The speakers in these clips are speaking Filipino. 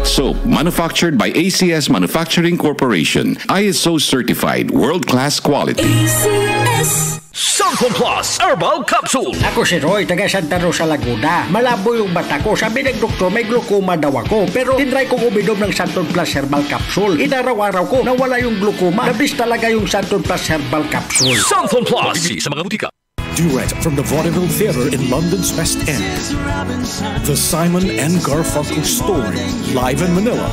Bath Soap, manufactured by ACS Manufacturing Corporation. ISO certified, world-class quality. ACS. Sampung Plus Herbal Capsule Ako si Roy, taga Santa Rosa, Laguna Malabo yung mata ko Sabi ng doktor, may glaucoma daw ako Pero tinry kong uminom ng Santon Plus Herbal Capsule Inaraw-araw ko, nawala yung glaucoma Nabis talaga yung Santon Plus Herbal Capsule Santon Plus Mabibili sa mga butika duet from the Vaudeville Theatre in London's West End. The Simon and Garfunkel Story, live in Manila.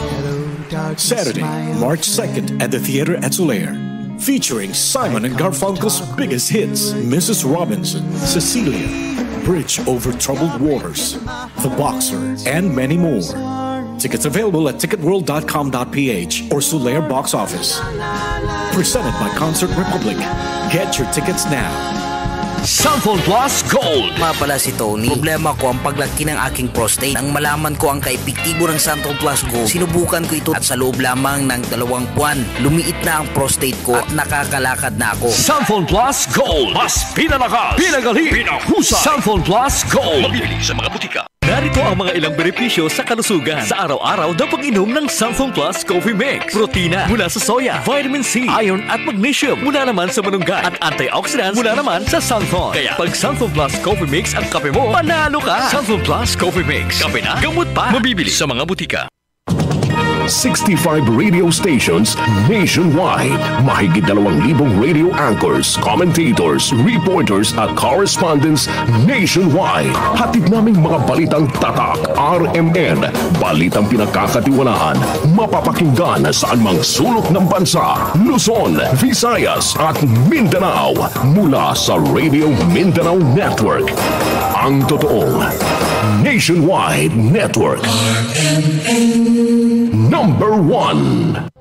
Saturday, March 2nd at the Theatre at Etulaire. Featuring Simon and Garfunkel's biggest hits Mrs. Robinson, Cecilia, Bridge Over Troubled Waters, The Boxer, and many more. Tickets available at ticketworld.com.ph or Solaire box office. Presented by Concert Republic. Get your tickets now. Sample Plus Gold. Nga pala si Tony. Problema ko ang paglaki ng aking prostate. Nang malaman ko ang kaepektibo ng Sample Plus Gold, sinubukan ko ito at sa loob lamang ng dalawang buwan, lumiit na ang prostate ko at nakakalakad na ako. Sample Plus Gold. Mas pinalakas, pinagaling, pinahusay. Sample Plus Gold. Mabibili sa mga butika. Narito ang mga ilang benepisyo sa kalusugan sa araw-araw na pag-inom ng Samsung Plus Coffee Mix. Protina mula sa soya, vitamin C, iron at magnesium mula naman sa manunggay at antioxidants mula naman sa Samsung. Kaya pag Samsung Plus Coffee Mix ang kape mo, panalo ka! Samsung Plus Coffee Mix. Kape na, gamot pa, mabibili sa mga butika. 65 radio stations nationwide. Mahigit 2,000 radio anchors, commentators, reporters at correspondents nationwide. Hatid naming mga balitang tatak, RMN, balitang pinagkakatiwalaan, mapapakinggan saan mang sulok ng bansa, Luzon, Visayas at Mindanao mula sa Radio Mindanao Network. Ang totoong Nationwide Network. RMN number 1.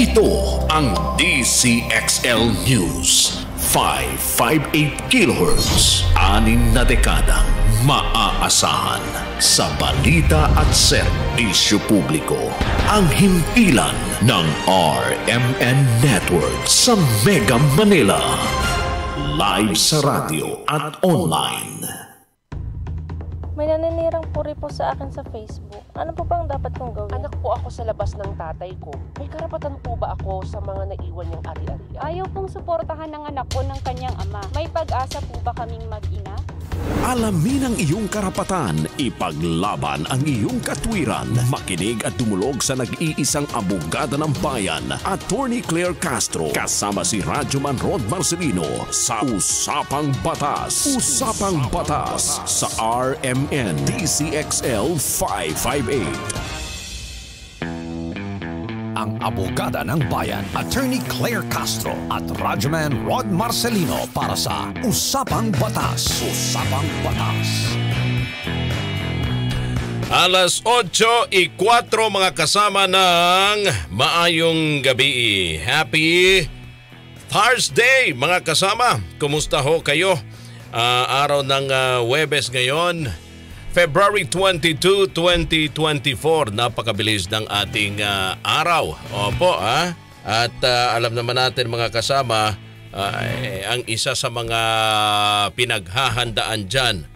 Ito ang DCXL News. 558 kHz. Anim na dekadang maaasahan sa balita at serbisyo publiko. Ang himpilan ng RMN Network sa Mega Manila. Live sa radio at online. May naninira nagpo-repost sa akin sa Facebook. Ano po bang dapat kong gawin? Anak po ako sa labas ng tatay ko. May karapatan po ba ako sa mga naiwan niyang ari-arian? Ayaw pong suportahan ng anak ko ng kanyang ama. May pag-asa po ba kaming mag-ina? Alamin ang iyong karapatan, ipaglaban ang iyong katwiran. Makinig at dumulog sa nag-iisang abogada ng bayan, Attorney Claire Castro, kasama si Radyoman Rod Marcelino sa Usapang Batas. Usapang, Usapang Batas, Batas sa RMN DCXL 558 ang abogada ng bayan, Attorney Claire Castro at Radyoman Rod Marcelino para sa Usapang Batas. Usapang Batas. Alas 8 y 4 mga kasama ng Maayong Gabi. Happy Thursday mga kasama. Kumusta ho kayo? Uh, araw ng uh, Webes ngayon. February 22, 2024. Napakabilis ng ating uh, araw. Opo, ha? At uh, alam naman natin mga kasama, uh, eh, ang isa sa mga pinaghahandaan dyan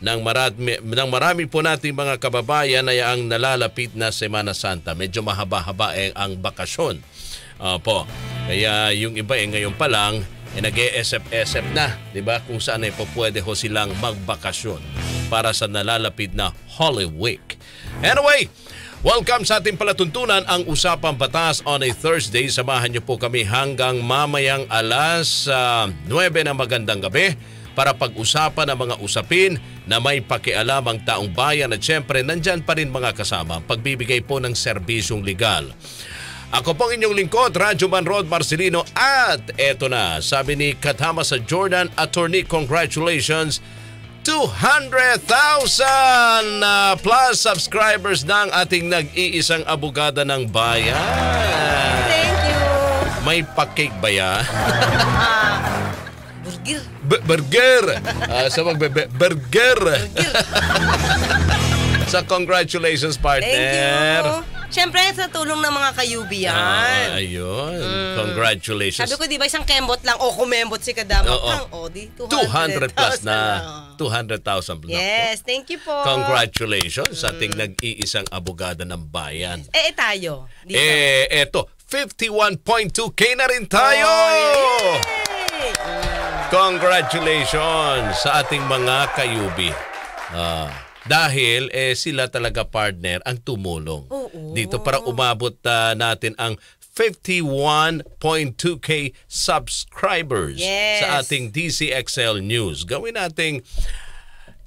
ng marami, ng marami po nating mga kababayan ay ang nalalapit na Semana Santa. Medyo mahaba-haba eh, ang bakasyon. Opo. Kaya yung iba eh ngayon pa lang, eh, nag-ESF-SF na, 'di ba? Kung saan ay eh, po pwede ho silang magbakasyon para sa nalalapid na Holy Week. Anyway, welcome sa ating palatuntunan ang Usapang Batas on a Thursday. Samahan niyo po kami hanggang mamayang alas uh, ah, 9 ng magandang gabi para pag-usapan ang mga usapin na may pakialam ang taong bayan at syempre nandyan pa rin mga kasama pagbibigay po ng serbisyong legal. Ako pong inyong lingkod, Radyo Man Rod Marcelino at eto na, sabi ni Katama sa Jordan, Attorney, congratulations 200,000 uh, plus subscribers ng ating nag-iisang abogada ng bayan. Thank you. May pakik ba yan? burger. B- burger. Uh, ah, sa magbe- burger. burger. So congratulations, partner. Thank you. Siyempre, sa tulong ng mga kayubi yan. Ah, ayun. Mm. Congratulations. Sabi ko, di ba isang kembot lang o kumembot si Kadama? Oo. Ang, o, di, 200, 200 plus na. 200,000 plus. Yes, po. thank you po. Congratulations mm. sa ating mm. nag-iisang abogada ng bayan. Yes. Eh, eh tayo. Dito. Eh, eto. 51.2K na rin tayo! Oh, yay! Congratulations sa ating mga kayubi. Ah dahil eh, sila talaga partner ang tumulong Oo. dito para umabot uh, natin ang 51.2k subscribers Yes. sa ating DCXL News. Gawin nating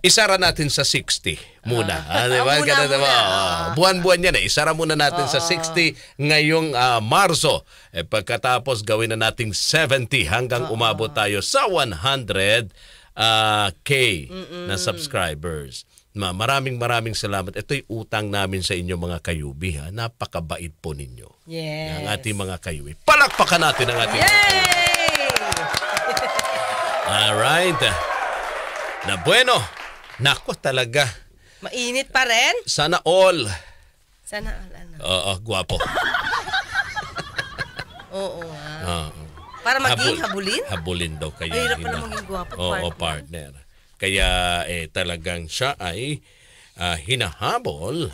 isara natin sa 60 muna. Ah. ah, di ba? Ah, muna, Ganun, di muna. Ah, buwan-buwan yan eh. Isara muna natin sa 60 ngayong ah, Marso. Eh, pagkatapos gawin na nating 70 hanggang umabot tayo sa 100 ah, K na subscribers. Ma, maraming maraming salamat. Ito'y utang namin sa inyo mga kayubi. Ha? Napakabait po ninyo. Yes. Ang ating mga kayubi. Palakpakan natin ang ating Yay! mga kayubi. Alright. Na bueno. Nako talaga. Mainit pa rin? Sana all. Sana all. Ano? Oo, guwapo. Oo nga. Ah. Oo. Para maging Habul, habulin? Habulin daw kayo. Ay, hirap eh, pala maging guwapo, Oo, partner. partner. Kaya eh, talagang siya ay uh, hinahabol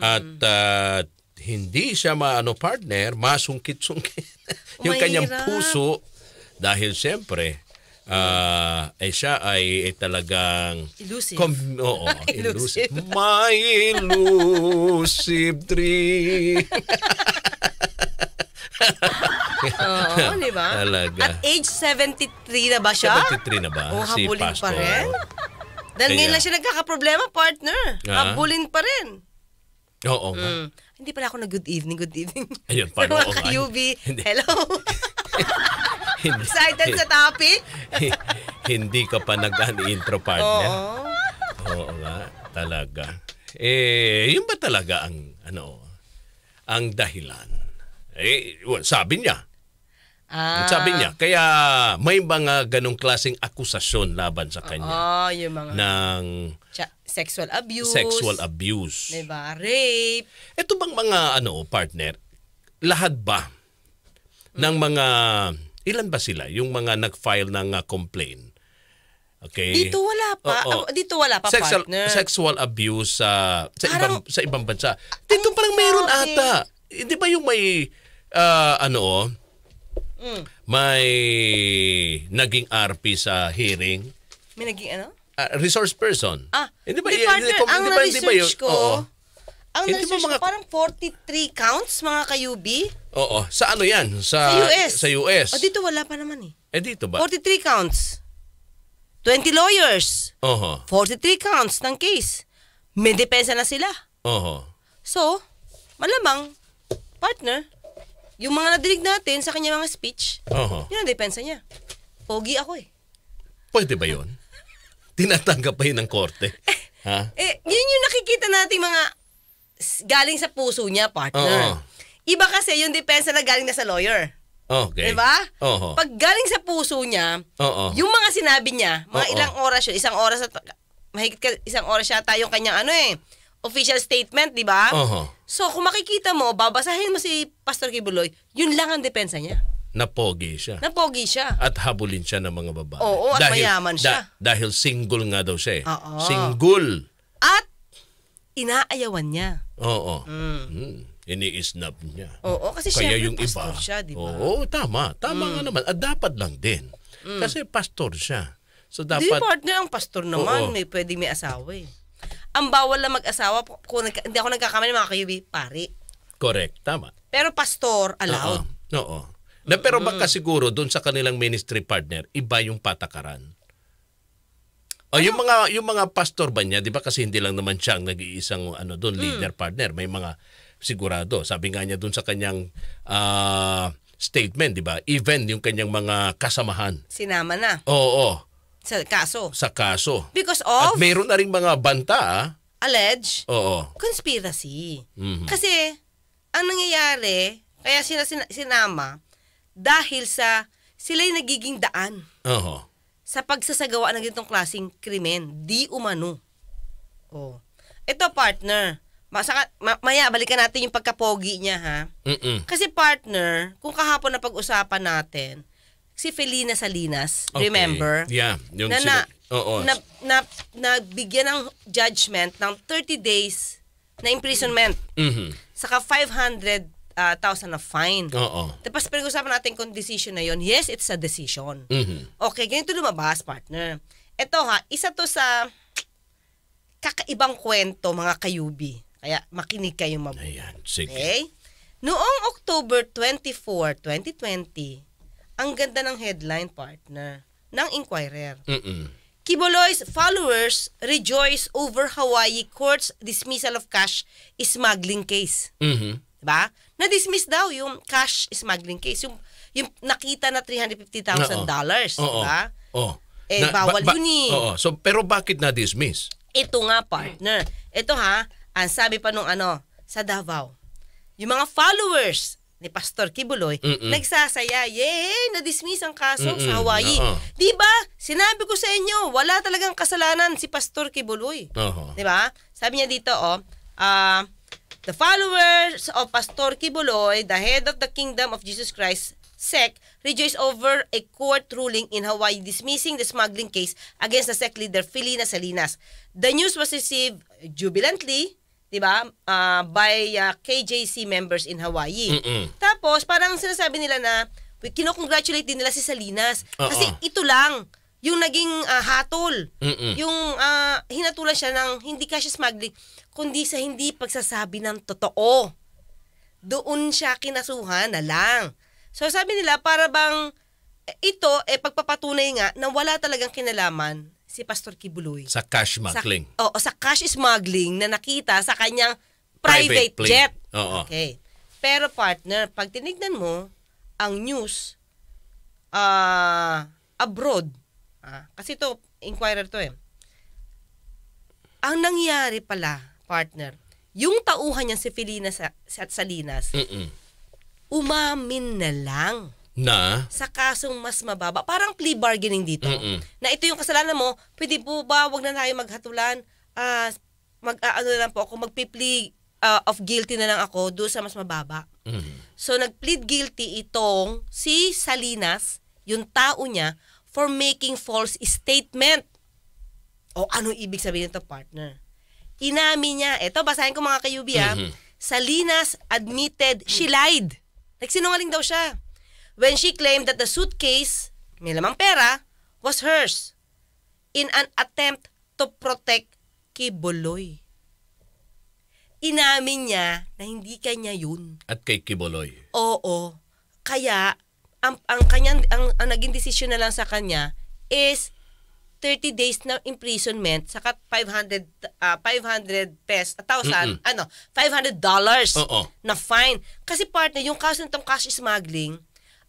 at uh, hindi siya maano partner, masungkit-sungkit yung Mahirap. kanyang puso dahil siyempre uh, eh siya ay eh, talagang elusive. Com- oo, elusive. elusive. My elusive dream. Oo, di ba? Talaga. At age 73 na ba siya? 73 na ba? Oh, si habulin Pastor. pa rin? Dahil ngayon lang siya nagkakaproblema, partner. Ah. Habulin pa rin. Oo nga. Mm. Hindi pala ako na good evening, good evening. Ayun, paano ako? Sa UV, hello. Excited sa topic? hindi ka pa nag-intro ano, partner. Oo. Oo nga, talaga. Eh, yun ba talaga ang, ano, ang dahilan eh, well, sabi niya. Ah. Sabi niya, ah. kaya may mga ganong klaseng akusasyon laban sa kanya. Oo, yung mga ng sexual abuse. Sexual abuse. Diba? Rape. Ito bang mga ano partner, lahat ba mm. ng hmm. mga, ilan ba sila? Yung mga nag-file ng uh, complaint. Okay. Dito wala pa. Oh, oh. Dito wala pa sexual, partner. Sexual abuse uh, sa parang, ibang sa ibang bansa. Ano dito parang mayroon ata. Hindi eh, ba yung may uh, ano oh? mm. may naging RP sa hearing. May naging ano? Uh, resource person. Ah, hindi eh, eh, ba, partner, hindi, ang hindi, hindi ba yun? ko, oo. ang hindi eh, research mga... ko, parang 43 counts, mga ka-UB. Oo, sa ano yan? Sa, sa US. Sa US. O oh, dito wala pa naman eh. Eh dito ba? 43 counts. 20 lawyers. Oho. Uh -huh. 43 counts ng case. May depensa na sila. Oho. Uh -huh. So, malamang, partner, yung mga nadinig natin sa kanya mga speech, uh-huh. yun ang depensa niya. Pogi ako eh. Pwede ba yun? Tinatanggap pa yun ng korte? Eh, ha? Eh, yun yung nakikita natin mga galing sa puso niya, partner. Uh-huh. Iba kasi yung depensa na galing na sa lawyer. Okay. Diba? Uh-huh. Pag galing sa puso niya, uh-huh. yung mga sinabi niya, mga uh-huh. ilang oras yun, isang oras, at, mahigit ka, isang oras yata yung kanyang ano eh, official statement, di ba? Uh-huh. So kung makikita mo, babasahin mo si Pastor Kibuloy, yun lang ang depensa niya. Napogi siya. Napogi siya. At habulin siya ng mga babae. Oo, at dahil, mayaman siya. Da, dahil single nga daw siya eh. Oo. Single. At inaayawan niya. Oo. Mm. Hmm. Ini-snap niya. Oo, kasi Kaya siya yung iba. siya, di ba? Oo, tama. Tama mm. nga naman. At dapat lang din. Mm. Kasi pastor siya. So dapat... Di partner ang pastor naman. Oo. May pwede may asawa eh ang bawal na mag-asawa, kung nagka, hindi ako nagkakamali mga QB, eh, pari. Correct, tama. Pero pastor, allowed. Oo. Oo. Na, pero baka siguro doon sa kanilang ministry partner, iba yung patakaran. O ano? yung mga yung mga pastor ba niya, 'di ba kasi hindi lang naman siya ang nag-iisang ano doon mm. leader partner, may mga sigurado. Sabi nga niya doon sa kanyang uh, statement, 'di ba? Even yung kanyang mga kasamahan. Sinama na. Oo, oo. Sa kaso? Sa kaso. Because of? At mayroon na rin mga banta, ah. Allege? Oo. Conspiracy. Mm-hmm. Kasi, ang nangyayari, kaya sila sin- sinama, dahil sa, sila yung nagiging daan. Oo. Sa pagsasagawa ng ganitong klaseng krimen, di umano. Oh. Ito, partner. Masaka, ma- maya, balikan natin yung pagkapogi niya, ha? Mm-mm. Kasi partner, kung kahapon na pag-usapan natin, si Felina Salinas, okay. remember? Yeah, yung na, sila, oo. Na, na, nabigyan na ng judgment ng 30 days na imprisonment. Mm-hmm. Saka 500 uh, na fine. Oo. Tapos pinag-usapan natin kung decision na yon. Yes, it's a decision. Mm-hmm. Okay, ganito lumabas, partner. Ito ha, isa to sa kakaibang kwento, mga kayubi. Kaya makinig kayo mabuti. Ayan, sige. Okay? Noong October 24, 2020, ang ganda ng headline partner ng Inquirer. Mm-mm. Kiboloy's followers rejoice over Hawaii court's dismissal of cash smuggling case. Mm-hmm. Diba? Na-dismiss daw yung cash smuggling case. Yung, yung nakita na $350,000. dollars Diba? Oh. Eh, na, bawal ba, ba, yun eh. Oo. So, pero bakit na-dismiss? Ito nga, partner. Ito ha, ang sabi pa nung ano, sa Davao. Yung mga followers ni Pastor Kibuloy, Mm-mm. nagsasaya, yay, na-dismiss ang kaso Mm-mm. sa Hawaii. Uh-huh. 'Di ba? Sinabi ko sa inyo, wala talagang kasalanan si Pastor Kibuloy. Uh-huh. 'Di ba? Sabi niya dito, oh, uh, the followers of Pastor Kibuloy, the head of the Kingdom of Jesus Christ, SEC, rejoice over a court ruling in Hawaii dismissing the smuggling case against the SEC leader Felina Salinas. The news was received jubilantly 'di ba? Uh, by uh, ah, KJC members in Hawaii. Mm-mm. Tapos parang sinasabi nila na kino-congratulate din nila si Salinas Uh-oh. kasi ito lang yung naging uh, hatol. Mm-mm. Yung uh, hinatulan siya ng hindi cash smuggling kundi sa hindi pagsasabi ng totoo. Doon siya kinasuhan na lang. So sabi nila para bang eh, ito eh pagpapatunay nga na wala talagang kinalaman si Pastor Kibuloy. Sa cash smuggling. Sa, oo, sa cash smuggling na nakita sa kanyang private, private jet. Oo. Okay. Pero partner, pag tinignan mo ang news uh, abroad, ah, kasi to inquirer to eh. Ang nangyari pala, partner, yung tauhan niya si Felina sa, sa Salinas, Mm-mm. umamin na lang na sa kasong mas mababa. Parang plea bargaining dito. Mm-mm. Na ito yung kasalanan mo, pwede po ba wag na tayo maghatulan? Uh, mag uh, ano na lang po ako magpi-plea uh, of guilty na lang ako doon sa mas mababa. Mm-hmm. So nag-plead guilty itong si Salinas, yung tao niya for making false statement. O ano ibig sabihin nito, partner? Inamin niya. eto basahin ko mga kayubi mm-hmm. Salinas admitted she lied. Like Nagsinungaling daw siya when she claimed that the suitcase, may lamang pera, was hers in an attempt to protect Kiboloy. Inamin niya na hindi kanya yun. At kay Kiboloy. Oo. Kaya ang ang kanyang ang, ang naging desisyon na lang sa kanya is 30 days na imprisonment saka 500 uh, 500 pesos 1000 ano 500 dollars na fine kasi partner yung kaso nitong cash smuggling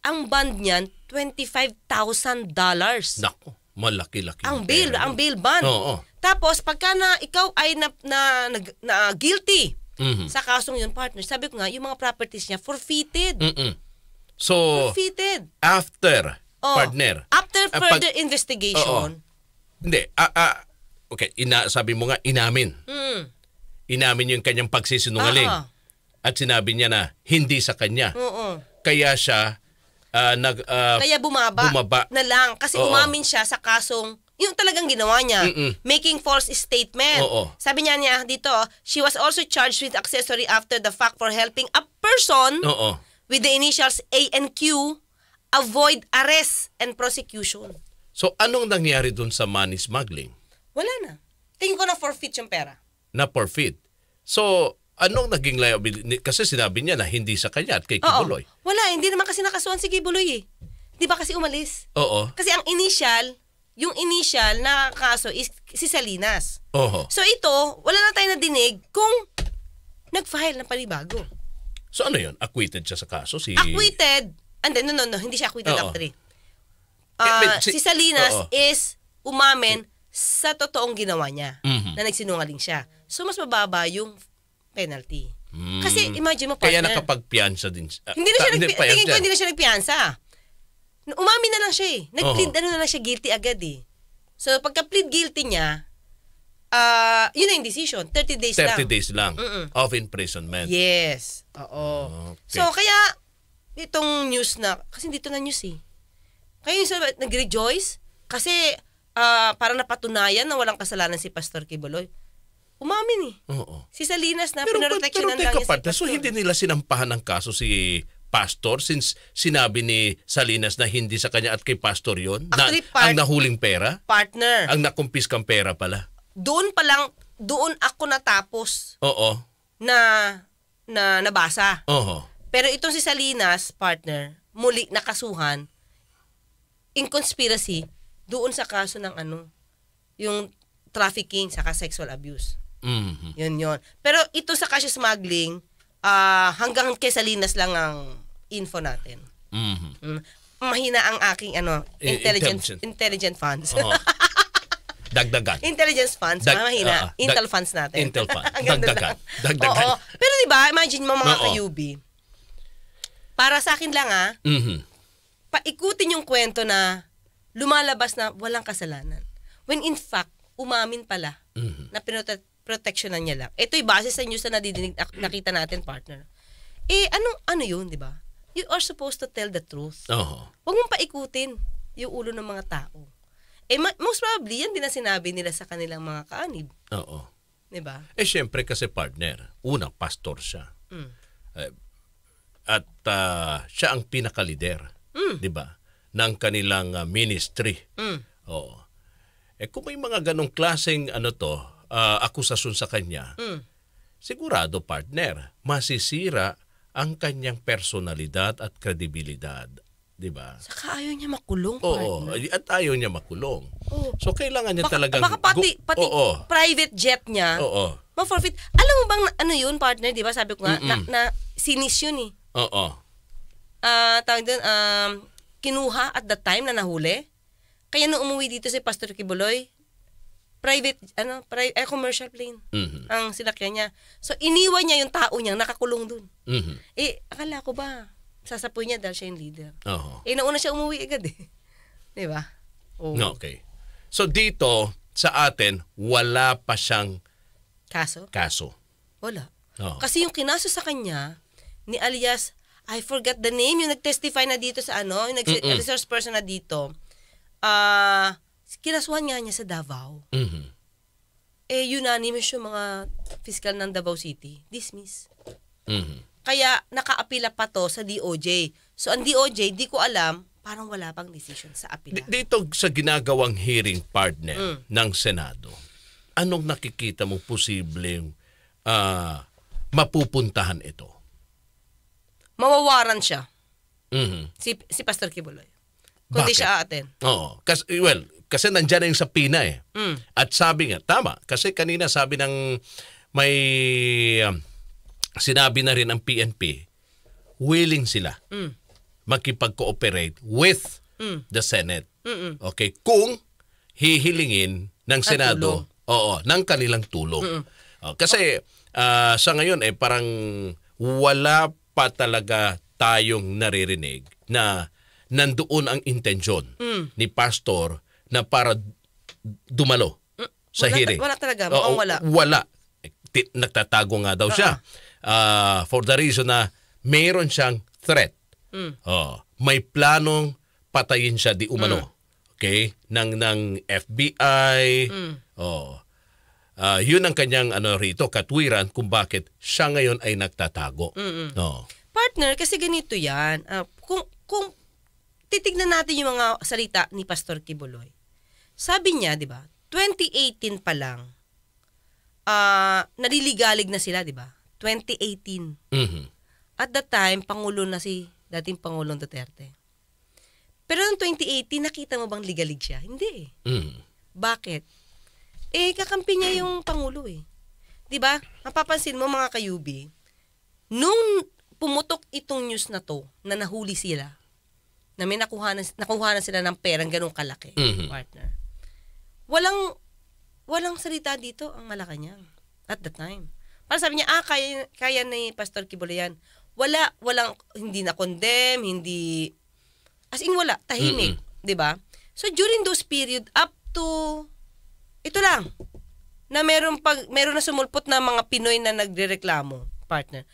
ang bond niyan, $25,000. Nako, malaki-laki. Ang bail, ang bail bond. Oo. Oh, oh. Tapos pagka na ikaw ay na, na, na, na guilty mm-hmm. sa kasong yun, partner, sabi ko nga, yung mga properties niya forfeited. Mm-mm. So, forfeited. after, oh, partner. After ah, further pag, investigation. Oh, oh. Hindi, ah, ah, okay, ina, sabi mo nga, inamin. Mm. Inamin yung kanyang pagsisinungaling. Uh-huh. At sinabi niya na, hindi sa kanya. Oo. Uh-huh. Kaya siya, uh, nag uh, kaya bumaba, bumaba na lang kasi Oo. umamin siya sa kasong yung talagang ginawa niya Mm-mm. making false statement Oo. sabi niya niya dito she was also charged with accessory after the fact for helping a person Oo. with the initials A and Q avoid arrest and prosecution So anong nangyari dun sa money smuggling? wala na tingin ko na forfeit yung pera Na forfeit. So Anong naging liability? Kasi sinabi niya na hindi sa kanya at kay Kibuloy. Oo. Wala, hindi naman kasi nakasuhan si Kibuloy eh. Di ba kasi umalis? Oo. Kasi ang initial, yung initial na kaso is si Salinas. Oo. So ito, wala na tayo nadinig kung nag-file ng palibago. So ano yun? Acquitted siya sa kaso? Si... Acquitted. And then, no, no, no. Hindi siya acquitted Oo. after Uh, ah, si, si Salinas Oo. is umamen sa totoong ginawa niya mm-hmm. na nagsinungaling siya. So mas mababa yung penalty. Mm. Kasi imagine mo, partner. Kaya nakapagpiansa din. Uh, hindi na siya, nagpi- hindi, tingin ko hindi na siya nagpiansa. Umamin na lang siya eh. Nag-plead, uh-huh. ano na lang siya, guilty agad eh. So, pagka-plead guilty niya, uh, yun na yung decision. 30 days 30 lang. 30 days lang Mm-mm. of imprisonment. Yes. Oo. Okay. So, kaya, itong news na, kasi dito na news eh. Kaya yung sabi, nag-rejoice, kasi uh, para napatunayan na walang kasalanan si Pastor Kiboloy umamin eh. Oo. Si Salinas na pero, pinoproteksyonan lang niya part, si So hindi nila sinampahan ng kaso si Pastor since sinabi ni Salinas na hindi sa kanya at kay Pastor yon na, part, ang nahuling pera? Partner. Ang nakumpiskang pera pala. Doon pa lang, doon ako natapos. Oo. Na, na nabasa. Oo. Pero itong si Salinas, partner, muli nakasuhan in conspiracy doon sa kaso ng ano, yung trafficking saka sexual abuse. Mm-hmm. Yun yun. Pero ito sa cash smuggling, uh, ah, hanggang kay Salinas lang ang info natin. Mm-hmm. Mm. Mahina ang aking ano, intelligent I- intelligent funds. Uh-huh. Dagdagan. Intelligence funds, Dag- mahina. Uh, uh, Intel funds natin. Intel funds. Dagdagan. Dagdagan. Oo. Pero 'di ba, imagine mo mga kayubi. Para sa akin lang ah. Mm-hmm. Paikutin yung kwento na lumalabas na walang kasalanan. When in fact, umamin pala mm-hmm. na pinot- proteksyonan niya lang. Ito'y base sa news na nadidinig, nakita natin, partner. Eh, anong, ano yun, di ba? You are supposed to tell the truth. Oo. Huwag mong paikutin yung ulo ng mga tao. Eh, most probably, yan din ang sinabi nila sa kanilang mga kaanib. Oo. Di ba? Eh, syempre kasi partner. Una, pastor siya. Mm. Eh, at uh, siya ang pinakalider. Mm. Di ba? Ng kanilang uh, ministry. Mm. Oo. Eh, kung may mga ganong klaseng ano to, uh, akusasyon sa kanya, mm. sigurado partner, masisira ang kanyang personalidad at kredibilidad. Di ba? Saka ayaw niya makulong, Oo, partner. at ayaw niya makulong. Oo. So, kailangan niya baka, talagang... Baka pati, pati oo, private jet niya, oo. ma-forfeit. Alam mo bang ano yun, partner, di ba? Sabi ko nga, na, na sinis yun eh. Oo. Uh, tawag doon, um, kinuha at the time na nahuli. Kaya nung umuwi dito si Pastor Kibuloy, private ano private eh, commercial plane mm-hmm. ang sinakyan niya so iniwan niya yung tao niya nakakulong doon mm-hmm. eh akala ko ba sasapoy niya dahil siya yung leader uh-huh. eh nauna siya umuwi agad eh di ba oh. okay so dito sa atin wala pa siyang kaso kaso wala uh-huh. kasi yung kinaso sa kanya ni alias I forgot the name yung nagtestify na dito sa ano yung nag- resource person na dito ah uh, Kirasuhan nga niya sa Davao. Mm-hmm. Eh, unanimous yung mga fiscal ng Davao City. Dismiss. Mm-hmm. Kaya nakaapila pa to sa DOJ. So ang DOJ, di ko alam, parang wala pang decision sa apila. Dito sa ginagawang hearing partner mm. ng Senado, anong nakikita mo posibleng uh, mapupuntahan ito? Mawawaran siya. Mm-hmm. Si, si Pastor Kibuloy. Kung Bakit? di siya aaten. Oo. Kasi, well, kasi nandyan na yung sa pina eh. Mm. At sabi nga, tama. Kasi kanina sabi ng may um, sinabi na rin ang PNP, willing sila mm. makipag-cooperate with mm. the Senate. Mm-mm. Okay? Kung hihilingin ng Senado, oo, ng kanilang tulong. Oh, kasi uh, sa ngayon eh parang wala pa talaga tayong naririnig na nandoon ang intensyon mm. ni pastor na para dumalo sa wala, hearing. Wala talaga. Mukhang wala. Wala. Nagtatago nga daw uh-huh. siya. Uh, for the reason na mayroon siyang threat. Mm. Oh, may planong patayin siya di umano. Mm. Okay? Ng ng FBI. Mm. Oh. Ah, uh, yun ang kanyang ano rito katwiran kung bakit siya ngayon ay nagtatago. Mm-mm. No. Partner, kasi ganito 'yan. Uh, kung kung titignan natin yung mga salita ni Pastor Kibuloy sabi niya, di ba, 2018 pa lang, uh, naliligalig na sila, di ba? 2018. Mm-hmm. At that time, Pangulo na si dating Pangulong Duterte. Pero noong 2018, nakita mo bang ligalig siya? Hindi eh. Mm. Bakit? Eh, kakampi niya yung Pangulo eh. ba? Diba? Mapapansin mo mga kayubi, nung pumutok itong news na to, na nahuli sila, na may nakuha na, nakuha na sila ng perang ganong kalaki, mm-hmm. partner walang, walang salita dito ang Malacanang at the time. Para sabi niya, ah, kaya, kaya ni Pastor Kibolo yan. Wala, walang, hindi na-condemn, hindi, as in wala, tahimik. Mm-hmm. di ba? So during those period, up to, ito lang, na meron, pag, meron na sumulpot na mga Pinoy na nagrereklamo, partner.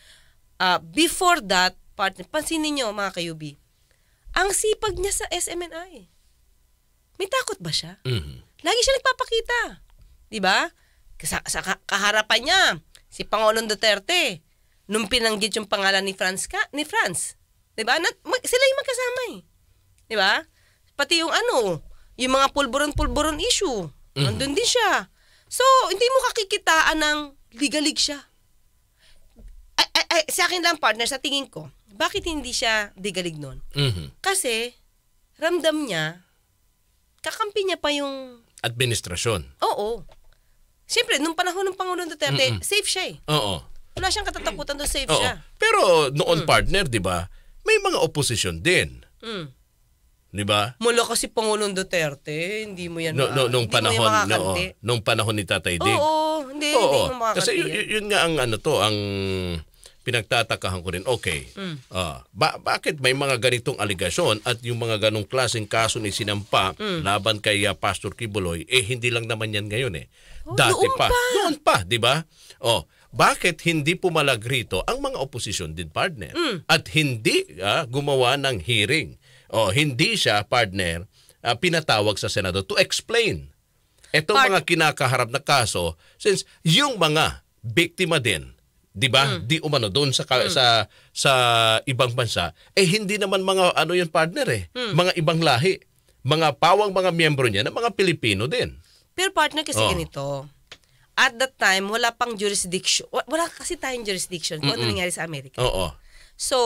Uh, before that, partner, pansinin niyo mga kayubi, ang sipag niya sa SMNI. May takot ba siya? Mm-hmm. Lagi siya nagpapakita. 'Di ba? Sa, sa kaharapan niya si Pangulong Duterte nung pinanggit yung pangalan ni France ka, ni Franz. 'Di ba? Sila yung magkasama eh. 'Di ba? Pati yung ano, yung mga pulburon-pulburon issue. Mm-hmm. Nandun din siya. So, hindi mo kakikitaan ng legalig siya. Ay, ay, ay, sa akin lang, partner, sa tingin ko, bakit hindi siya digalig nun? Mm-hmm. Kasi, ramdam niya, kakampi niya pa yung administrasyon. Oo. Siyempre, nung panahon ng Pangulong Duterte, Mm-mm. safe siya eh. Oo. Wala siyang katatakutan doon, safe Oo. siya. Pero noon mm. partner, 'di ba? May mga opposition din, Mm. 'di ba? Mula kasi Pangulong Duterte, hindi mo yan No, no, ma- nung hindi mo yan panahon, no, makakanti. nung panahon ni Tatay Dig. Oo, hindi, hindi mo makakanti Kasi yun, yun nga ang ano to, ang pinagtatakahan ko rin, okay, mm. uh, ba- bakit may mga ganitong aligasyon at yung mga ganong klaseng kaso ni Sinampa mm. laban kay uh, Pastor Kibuloy, eh hindi lang naman yan ngayon eh. Oh, Dati pa. pa. Noon pa, di ba? Oh, bakit hindi pumalag rito ang mga oposisyon din partner mm. at hindi uh, gumawa ng hearing o oh, hindi siya partner uh, pinatawag sa Senado to explain etong Part- mga kinakaharap na kaso since yung mga biktima din 'di ba? Mm. Di umano doon sa mm. sa sa ibang bansa eh hindi naman mga ano 'yun partner eh, mm. mga ibang lahi, mga pawang mga miyembro niya na mga Pilipino din. Pero partner kasi oh. ganito. At that time wala pang jurisdiction. Wala kasi tayong jurisdiction kung ano Mm-mm. ano nangyari sa Amerika. Oo. So,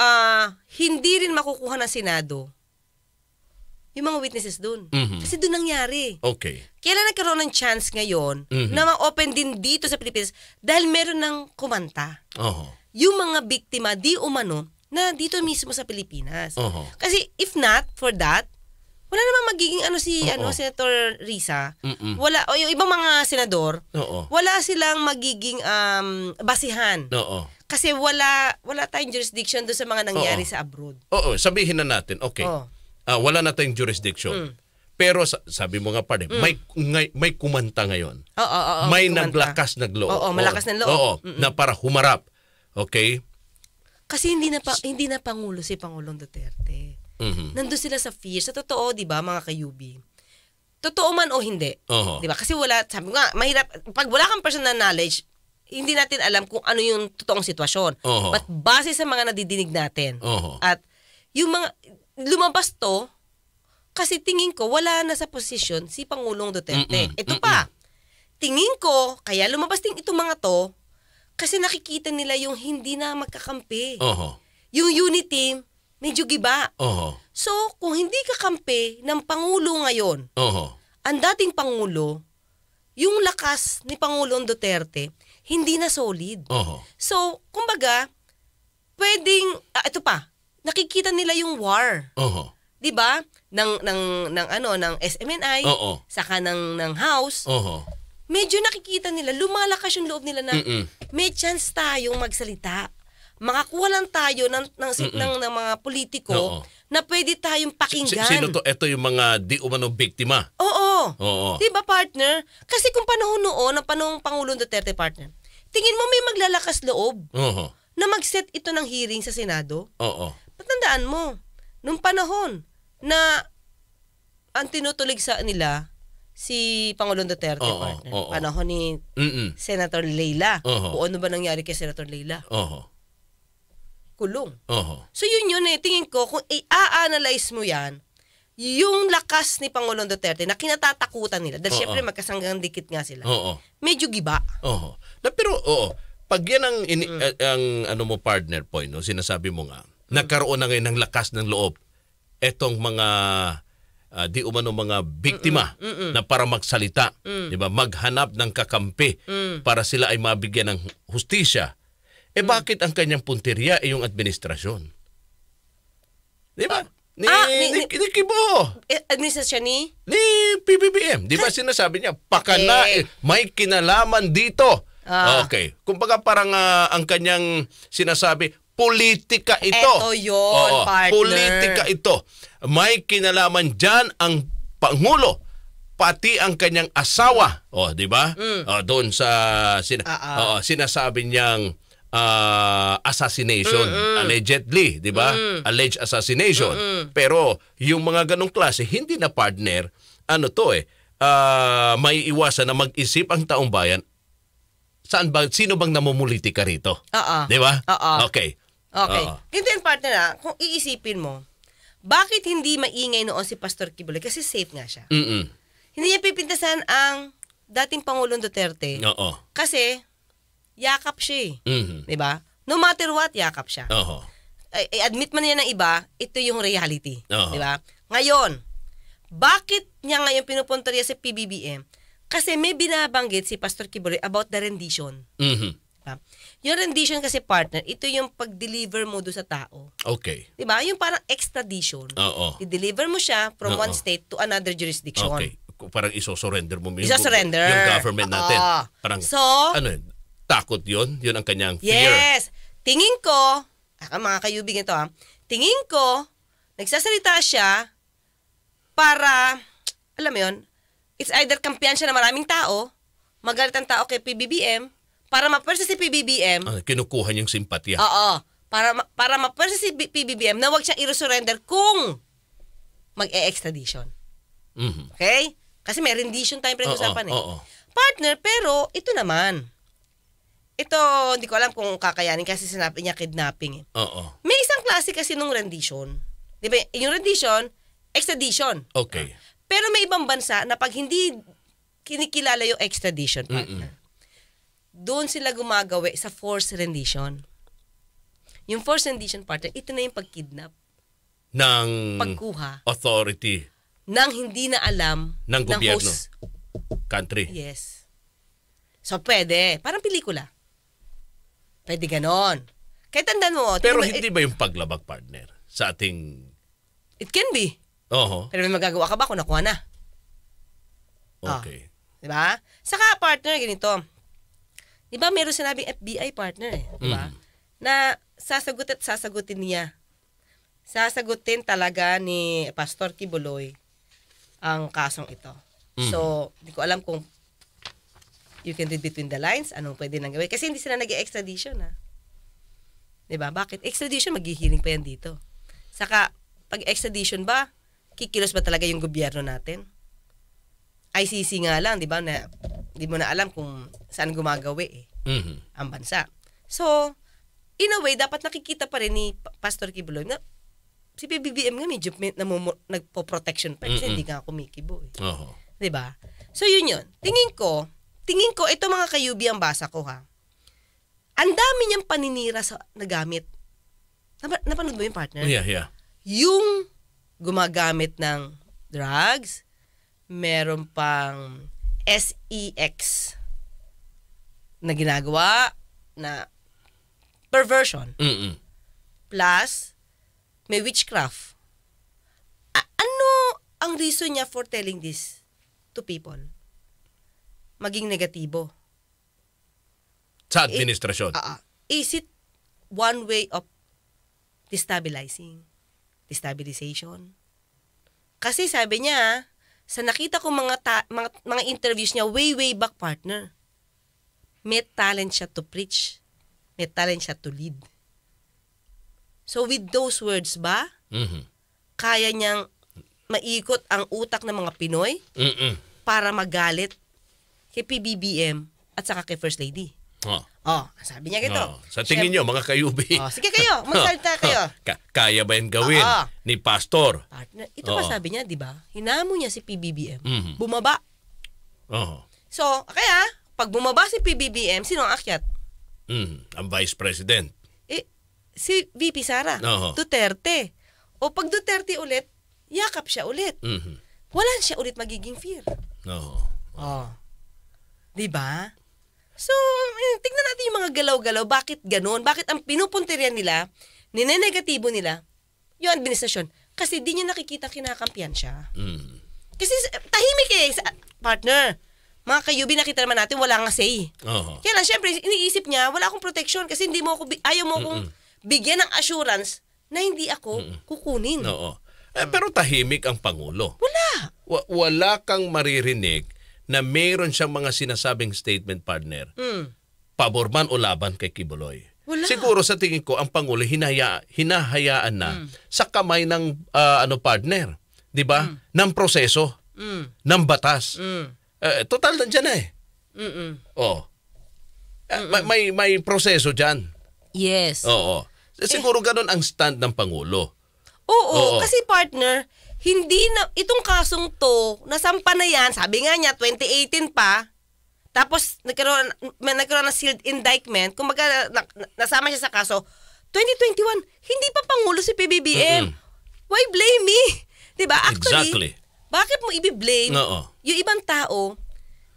uh, hindi rin makukuha ng Senado yung mga witnesses doon. Mm-hmm. Kasi doon nangyari. Okay. Kailan nagkaroon ng chance ngayon mm-hmm. na ma-open din dito sa Pilipinas dahil meron ng kumanta. Uh-huh. Yung mga biktima, di umano, na dito mismo sa Pilipinas. Uh-huh. Kasi if not for that, wala namang magiging ano si Uh-oh. ano Senator Risa. Mm-mm. Wala o yung ibang mga senador, uh wala silang magiging um basihan. Oo. Kasi wala wala tayong jurisdiction do sa mga nangyari Uh-oh. sa abroad. Oo, sabihin na natin. Okay. Oo uh, wala na tayong jurisdiction. Mm. Pero sabi mo nga pa mm. may, may may kumanta ngayon. Oo, oh, oo, oh, oh, may kumanta. naglakas nagloob. Oo, oh, oh, malakas ng loob. Oo, oh, oh, na para humarap. Okay? Kasi hindi na pa, hindi na pangulo si Pangulong Duterte. Mm-hmm. Nandoon sila sa fear. Sa totoo, 'di ba, mga kayubi? Totoo man o hindi, uh-huh. 'di ba? Kasi wala, sabi nga, mahirap pag wala kang personal knowledge, hindi natin alam kung ano yung totoong sitwasyon. Uh-huh. But base sa mga nadidinig natin uh-huh. at yung mga lumabas to kasi tingin ko wala na sa posisyon si Pangulong Duterte. Mm-mm. Ito pa. Mm-mm. Tingin ko kaya lumabas ting itong mga to kasi nakikita nila yung hindi na magkakampi. Oho. Yung unity medyo giba. Oho. So, kung hindi kakampi ng pangulo ngayon. Oho. Ang dating pangulo, yung lakas ni Pangulong Duterte hindi na solid. Oho. So, kumbaga, pwedeng, uh, ito pa, nakikita nila yung war. Oho. 'Di ba? Ng ng ng ano ng SMNI Oho. saka ng ng House. Oho. Medyo nakikita nila lumalakas yung loob nila na Mm-mm. may chance tayong magsalita. Makakuha lang tayo ng ng ng, ng, mga politiko Oo. na pwede tayong pakinggan. Si- sino to? Ito yung mga di umano biktima. Oo. Oo. 'Di ba partner? Kasi kung panahon noon, ng panong Pangulong Duterte partner, tingin mo may maglalakas loob Oho. na mag-set ito ng hearing sa Senado? Oo. Patandaan mo, nung panahon na ang tinutulig sa nila, si Pangulong Duterte oh, partner. Oh, oh, panahon ni Mm-mm. Senator Leila. Oh, o ano ba nangyari kay Senator Leila? Oh, Kulong. Oh, so yun yun eh. Tingin ko, kung i-analyze mo yan, yung lakas ni Pangulong Duterte na kinatatakutan nila. Dahil oh, syempre oh. magkasanggang dikit nga sila. Oh, oh. Medyo giba. Oh, Na, pero oo, oh, pag yan ang, ini- mm. ang ano mo partner point, no, sinasabi mo nga, nagkaroon na ngayon ng lakas ng loob etong mga uh, di umano mga biktima Mm-mm. Mm-mm. na para magsalita, mm. 'di ba? Maghanap ng kakampi mm. para sila ay mabigyan ng hustisya. Eh mm. bakit ang kanyang punteriya ay yung administrasyon? 'Di ba? Ah. Ni, ah, ni, ni, ni, ni Kibo. Eh, administrasyon ni? Ni PBBM. Di ba sinasabi niya, paka eh. eh, may kinalaman dito. Ah. Okay. Kumbaga parang uh, ang kanyang sinasabi, Politika ito. Ito yun, Oo, partner. Politika ito. May kinalaman dyan ang Pangulo pati ang kanyang asawa. Oh, 'di ba? Mm. Oh, doon sa sina oh, sinasabi niyang uh, assassination Mm-mm. allegedly, 'di ba? Alleged assassination. Mm-mm. Pero yung mga ganong klase hindi na partner ano to eh uh, may iwasan na mag-isip ang taong bayan saan ba sino bang namumulitika rito? 'Di ba? Okay. Okay. Uh-huh. Ganito partner na, ah, kung iisipin mo, bakit hindi maingay noon si Pastor Kibuloy? Kasi safe nga siya. Mm-mm. Hindi niya pipintasan ang dating Pangulong Duterte. Oo. Kasi yakap siya eh. Mm-hmm. 'Di ba? No matter what, yakap siya. Oo. Ay, admit man niya ng iba, ito yung reality. Oo. 'Di ba? Ngayon, bakit niya ngayon pinupunta niya sa si PBBM? Kasi may binabanggit si Pastor Kibuloy about the rendition. Mm-hmm laptop. Yung rendition kasi partner, ito yung pag-deliver mo do sa tao. Okay. 'Di ba? Yung parang extradition. Oo. I-deliver mo siya from Oo. one state to another jurisdiction. Okay. Parang isosurrender mo. iso Yung, yung government natin. Oo. Ah. Parang, so, ano yun? Takot yun? Yun ang kanyang fear. Yes. Tingin ko, ah, mga kayubing ito ha, ah. tingin ko, nagsasalita siya para, alam mo yun, it's either kampiyan siya na maraming tao, magalit ang tao kay PBBM, para ma mapersa si PBBM. Ah, kinukuha niyang simpatya. Oo. Para, para ma mapersa si PBBM na huwag siyang i-surrender kung mag-e-extradition. Mm-hmm. Okay? Kasi may rendition tayong pinag-usapan oh, oh, eh. Oh, Partner, pero ito naman. Ito, hindi ko alam kung kakayanin kasi sinabi niya kidnapping eh. Oo. May isang klase kasi nung rendition. Di ba? Yung rendition, extradition. Okay. Pero may ibang bansa na pag hindi kinikilala yung extradition partner, Mm-mm doon sila gumagawa sa force rendition. Yung force rendition part, ito na yung pagkidnap. Ng pagkuha. Authority. Nang hindi na alam ng, ng Host. Country. Yes. So pwede. Parang pelikula. Pwede ganon. Kaya tandaan mo. Pero hindi it, ba yung paglabag partner sa ating... It can be. Oo. Uh-huh. Pero may magagawa ka ba kung nakuha na? Okay. Oh. Diba? Saka partner, ganito 'Di ba meron sinabing FBI partner eh, 'di ba? Mm. Na sasagot at sasagutin niya. Sasagutin talaga ni Pastor Kibuloy ang kasong ito. Mm. So, di ko alam kung you can read between the lines, anong pwede nang gawin. Kasi hindi sila nag extradition ha. Ah. ba Bakit? Extradition, maghihiling pa yan dito. Saka, pag extradition ba, kikilos ba talaga yung gobyerno natin? ICC nga lang, 'di ba, na hindi mo na alam kung saan gumagawa eh, mm-hmm. ang bansa. So, in a way, dapat nakikita pa rin ni Pastor Kibuloy na si PBBM nga medyo namumur- nagpo-protection pa kasi mm-hmm. hindi nga kumikibo eh. Uh-huh. 'Di ba? So, yun yun. Tingin ko, tingin ko, ito mga kayubi ang basa ko ha. Ang dami niyang paninira sa nagamit. Nap- napanood mo yung partner? Yeah, yeah. Yung gumagamit ng drugs, meron pang SEX na ginagawa na perversion. Mm-mm. Plus, may witchcraft. A- ano ang reason niya for telling this to people? Maging negatibo. Sa administrasyon? uh, is it one way of destabilizing? Destabilization? Kasi sabi niya, sa nakita ko mga, ta- mga, mga interviews niya, way, way back partner, may talent siya to preach. May talent siya to lead. So with those words ba, mm-hmm. kaya niyang maikot ang utak ng mga Pinoy Mm-mm. para magalit kay PBBM at saka kay First Lady. Oh. Oh, sabi niya gito. Oh. Sa tingin niyo mga kayubi. Oh, sige kayo, magsalita kayo. Ka- kaya ba yan gawin oh, oh. ni pastor? Partner, ito oh. pa sabi niya, 'di ba? Hinamo niya si PBBM. Mm-hmm. Bumaba. Oh. So, kaya pag bumaba si PBBM, sino ang akyat? Mm, ang vice president. Eh, si VP Sara. Oh. Duterte. O pag Duterte ulit, yakap siya ulit. Mm-hmm. Wala siya ulit magiging fear. Oo. Oh. oh. 'Di ba? So, eh, tingnan natin yung mga galaw-galaw. Bakit ganun? Bakit ang pinupunterian nila, ninenegatibo nila, yung administrasyon? Kasi di niya nakikita kinakampiyan siya. Mm. Kasi tahimik eh, sa, partner. Mga kayubi, nakita naman natin, wala nga say. Uh-huh. Kaya lang, syempre, iniisip niya, wala akong protection kasi hindi mo ako, ayaw mo akong Mm-mm. bigyan ng assurance na hindi ako Mm-mm. kukunin. Oo. Eh, pero tahimik ang Pangulo. Wala. Wa- wala kang maririnig na mayroon siyang mga sinasabing statement partner. Mm. Pabor man o laban kay Kibuloy. Wala. Siguro sa tingin ko ang pangulo hinaya, hinahayaan na mm. sa kamay ng uh, ano partner, 'di ba? Mm. Ng proseso, mm. ng batas. Mm. Uh, total nandiyan na eh. Mm-mm. Oh. Eh, Mm-mm. may may proseso diyan. Yes. Oo. Oh, oh. Siguro eh. ganun ang stand ng pangulo. Oo, oo, kasi partner, hindi na, itong kasong to, nasampa na yan, sabi nga niya, 2018 pa, tapos nagkaroon, nagkaroon ng sealed indictment, kumbaga na, na, nasama siya sa kaso, 2021, hindi pa pangulo si PBBM. Mm-mm. Why blame me? 'Di ba? Actually, exactly. bakit mo i-blame Oo. yung ibang tao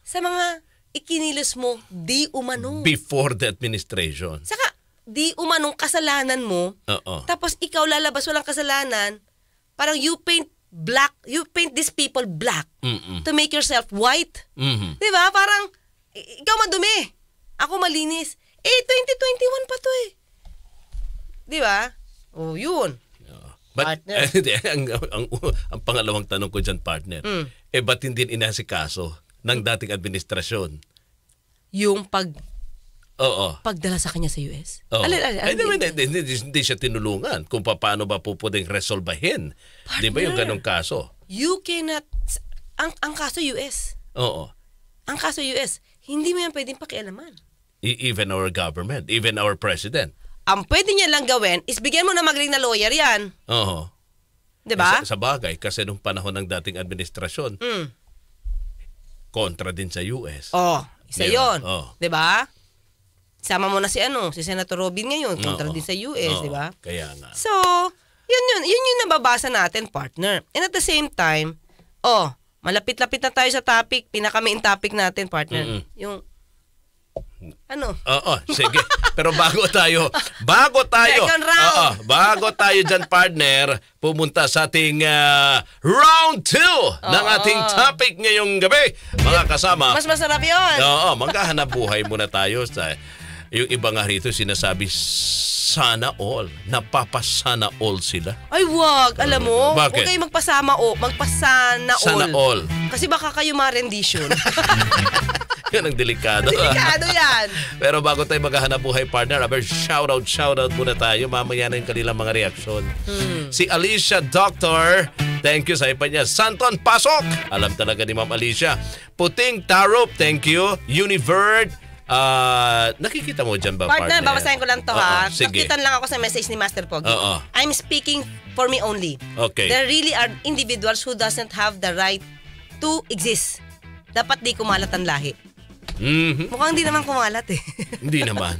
sa mga ikinilos mo di umano before the administration. Saka di umanong kasalanan mo. Oo. Tapos ikaw lalabas walang kasalanan. Parang you paint black, you paint these people black Mm-mm. to make yourself white. Mm-hmm. Di ba? Parang, ikaw madumi. Ako malinis. Eh, 2021 pa to eh. Di ba? Oh, yun. But, partner. ang, ang, ang pangalawang tanong ko dyan, partner, mm. eh ba't hindi inasikaso ng dating administrasyon? Yung pag Oo. Pagdala sa kanya sa US? Oo. Alin, alin, eh, alin, alin, alin, hindi, siya tinulungan kung paano ba po pwedeng resolbahin. Di ba yung ganong kaso? You cannot... Ang, ang kaso US. Oo. Ang kaso US, hindi mo yan pwedeng pakialaman. E, even our government, even our president. Ang pwede niya lang gawin is bigyan mo na magaling na lawyer yan. Oo. Di ba? Eh, sa, sa bagay, kasi nung panahon ng dating administrasyon, mm. kontra din sa US. Oh, isa diba? yun. Oh. Di ba? Sama mo na si ano, si Senator Robin ngayon, kontra no, din sa US, no, di ba? Kaya nga. So, yun yun, yun yung nababasa natin, partner. And at the same time, oh, malapit-lapit na tayo sa topic, pinaka-main topic natin, partner. Mm-hmm. Yung ano? Oo, sige. Pero bago tayo, bago tayo, Second round. Oo, bago tayo dyan partner, pumunta sa ating uh, round 2 ng ating topic ngayong gabi. Mga kasama. Mas masarap yun. Oo, magkahanap buhay muna tayo. Sa, yung iba nga rito sinasabi, sana all. Napapasana all sila. Ay wag, alam mo. Bakit? Huwag kayo magpasama o, magpasana all. Sana all. Kasi baka kayo ma-rendition. Yan ang delikado. Ah. Delikado yan. Pero bago tayo maghahanap buhay partner, aber shoutout, shoutout muna tayo. Mamaya na yung kanilang mga reaksyon. Hmm. Si Alicia Doctor, thank you sa ipa niya. Santon, pasok! Alam talaga ni Ma'am Alicia. Puting Tarop, thank you. Univert, Uh, nakikita mo dyan ba, partner? Partner, babasahin ko lang to Uh-oh, ha. Sige. Nakita lang ako sa message ni Master Pogi. I'm speaking for me only. Okay. There really are individuals who doesn't have the right to exist. Dapat di kumalat ang lahi. Mm-hmm. Mukhang di naman kumalat eh. Hindi naman.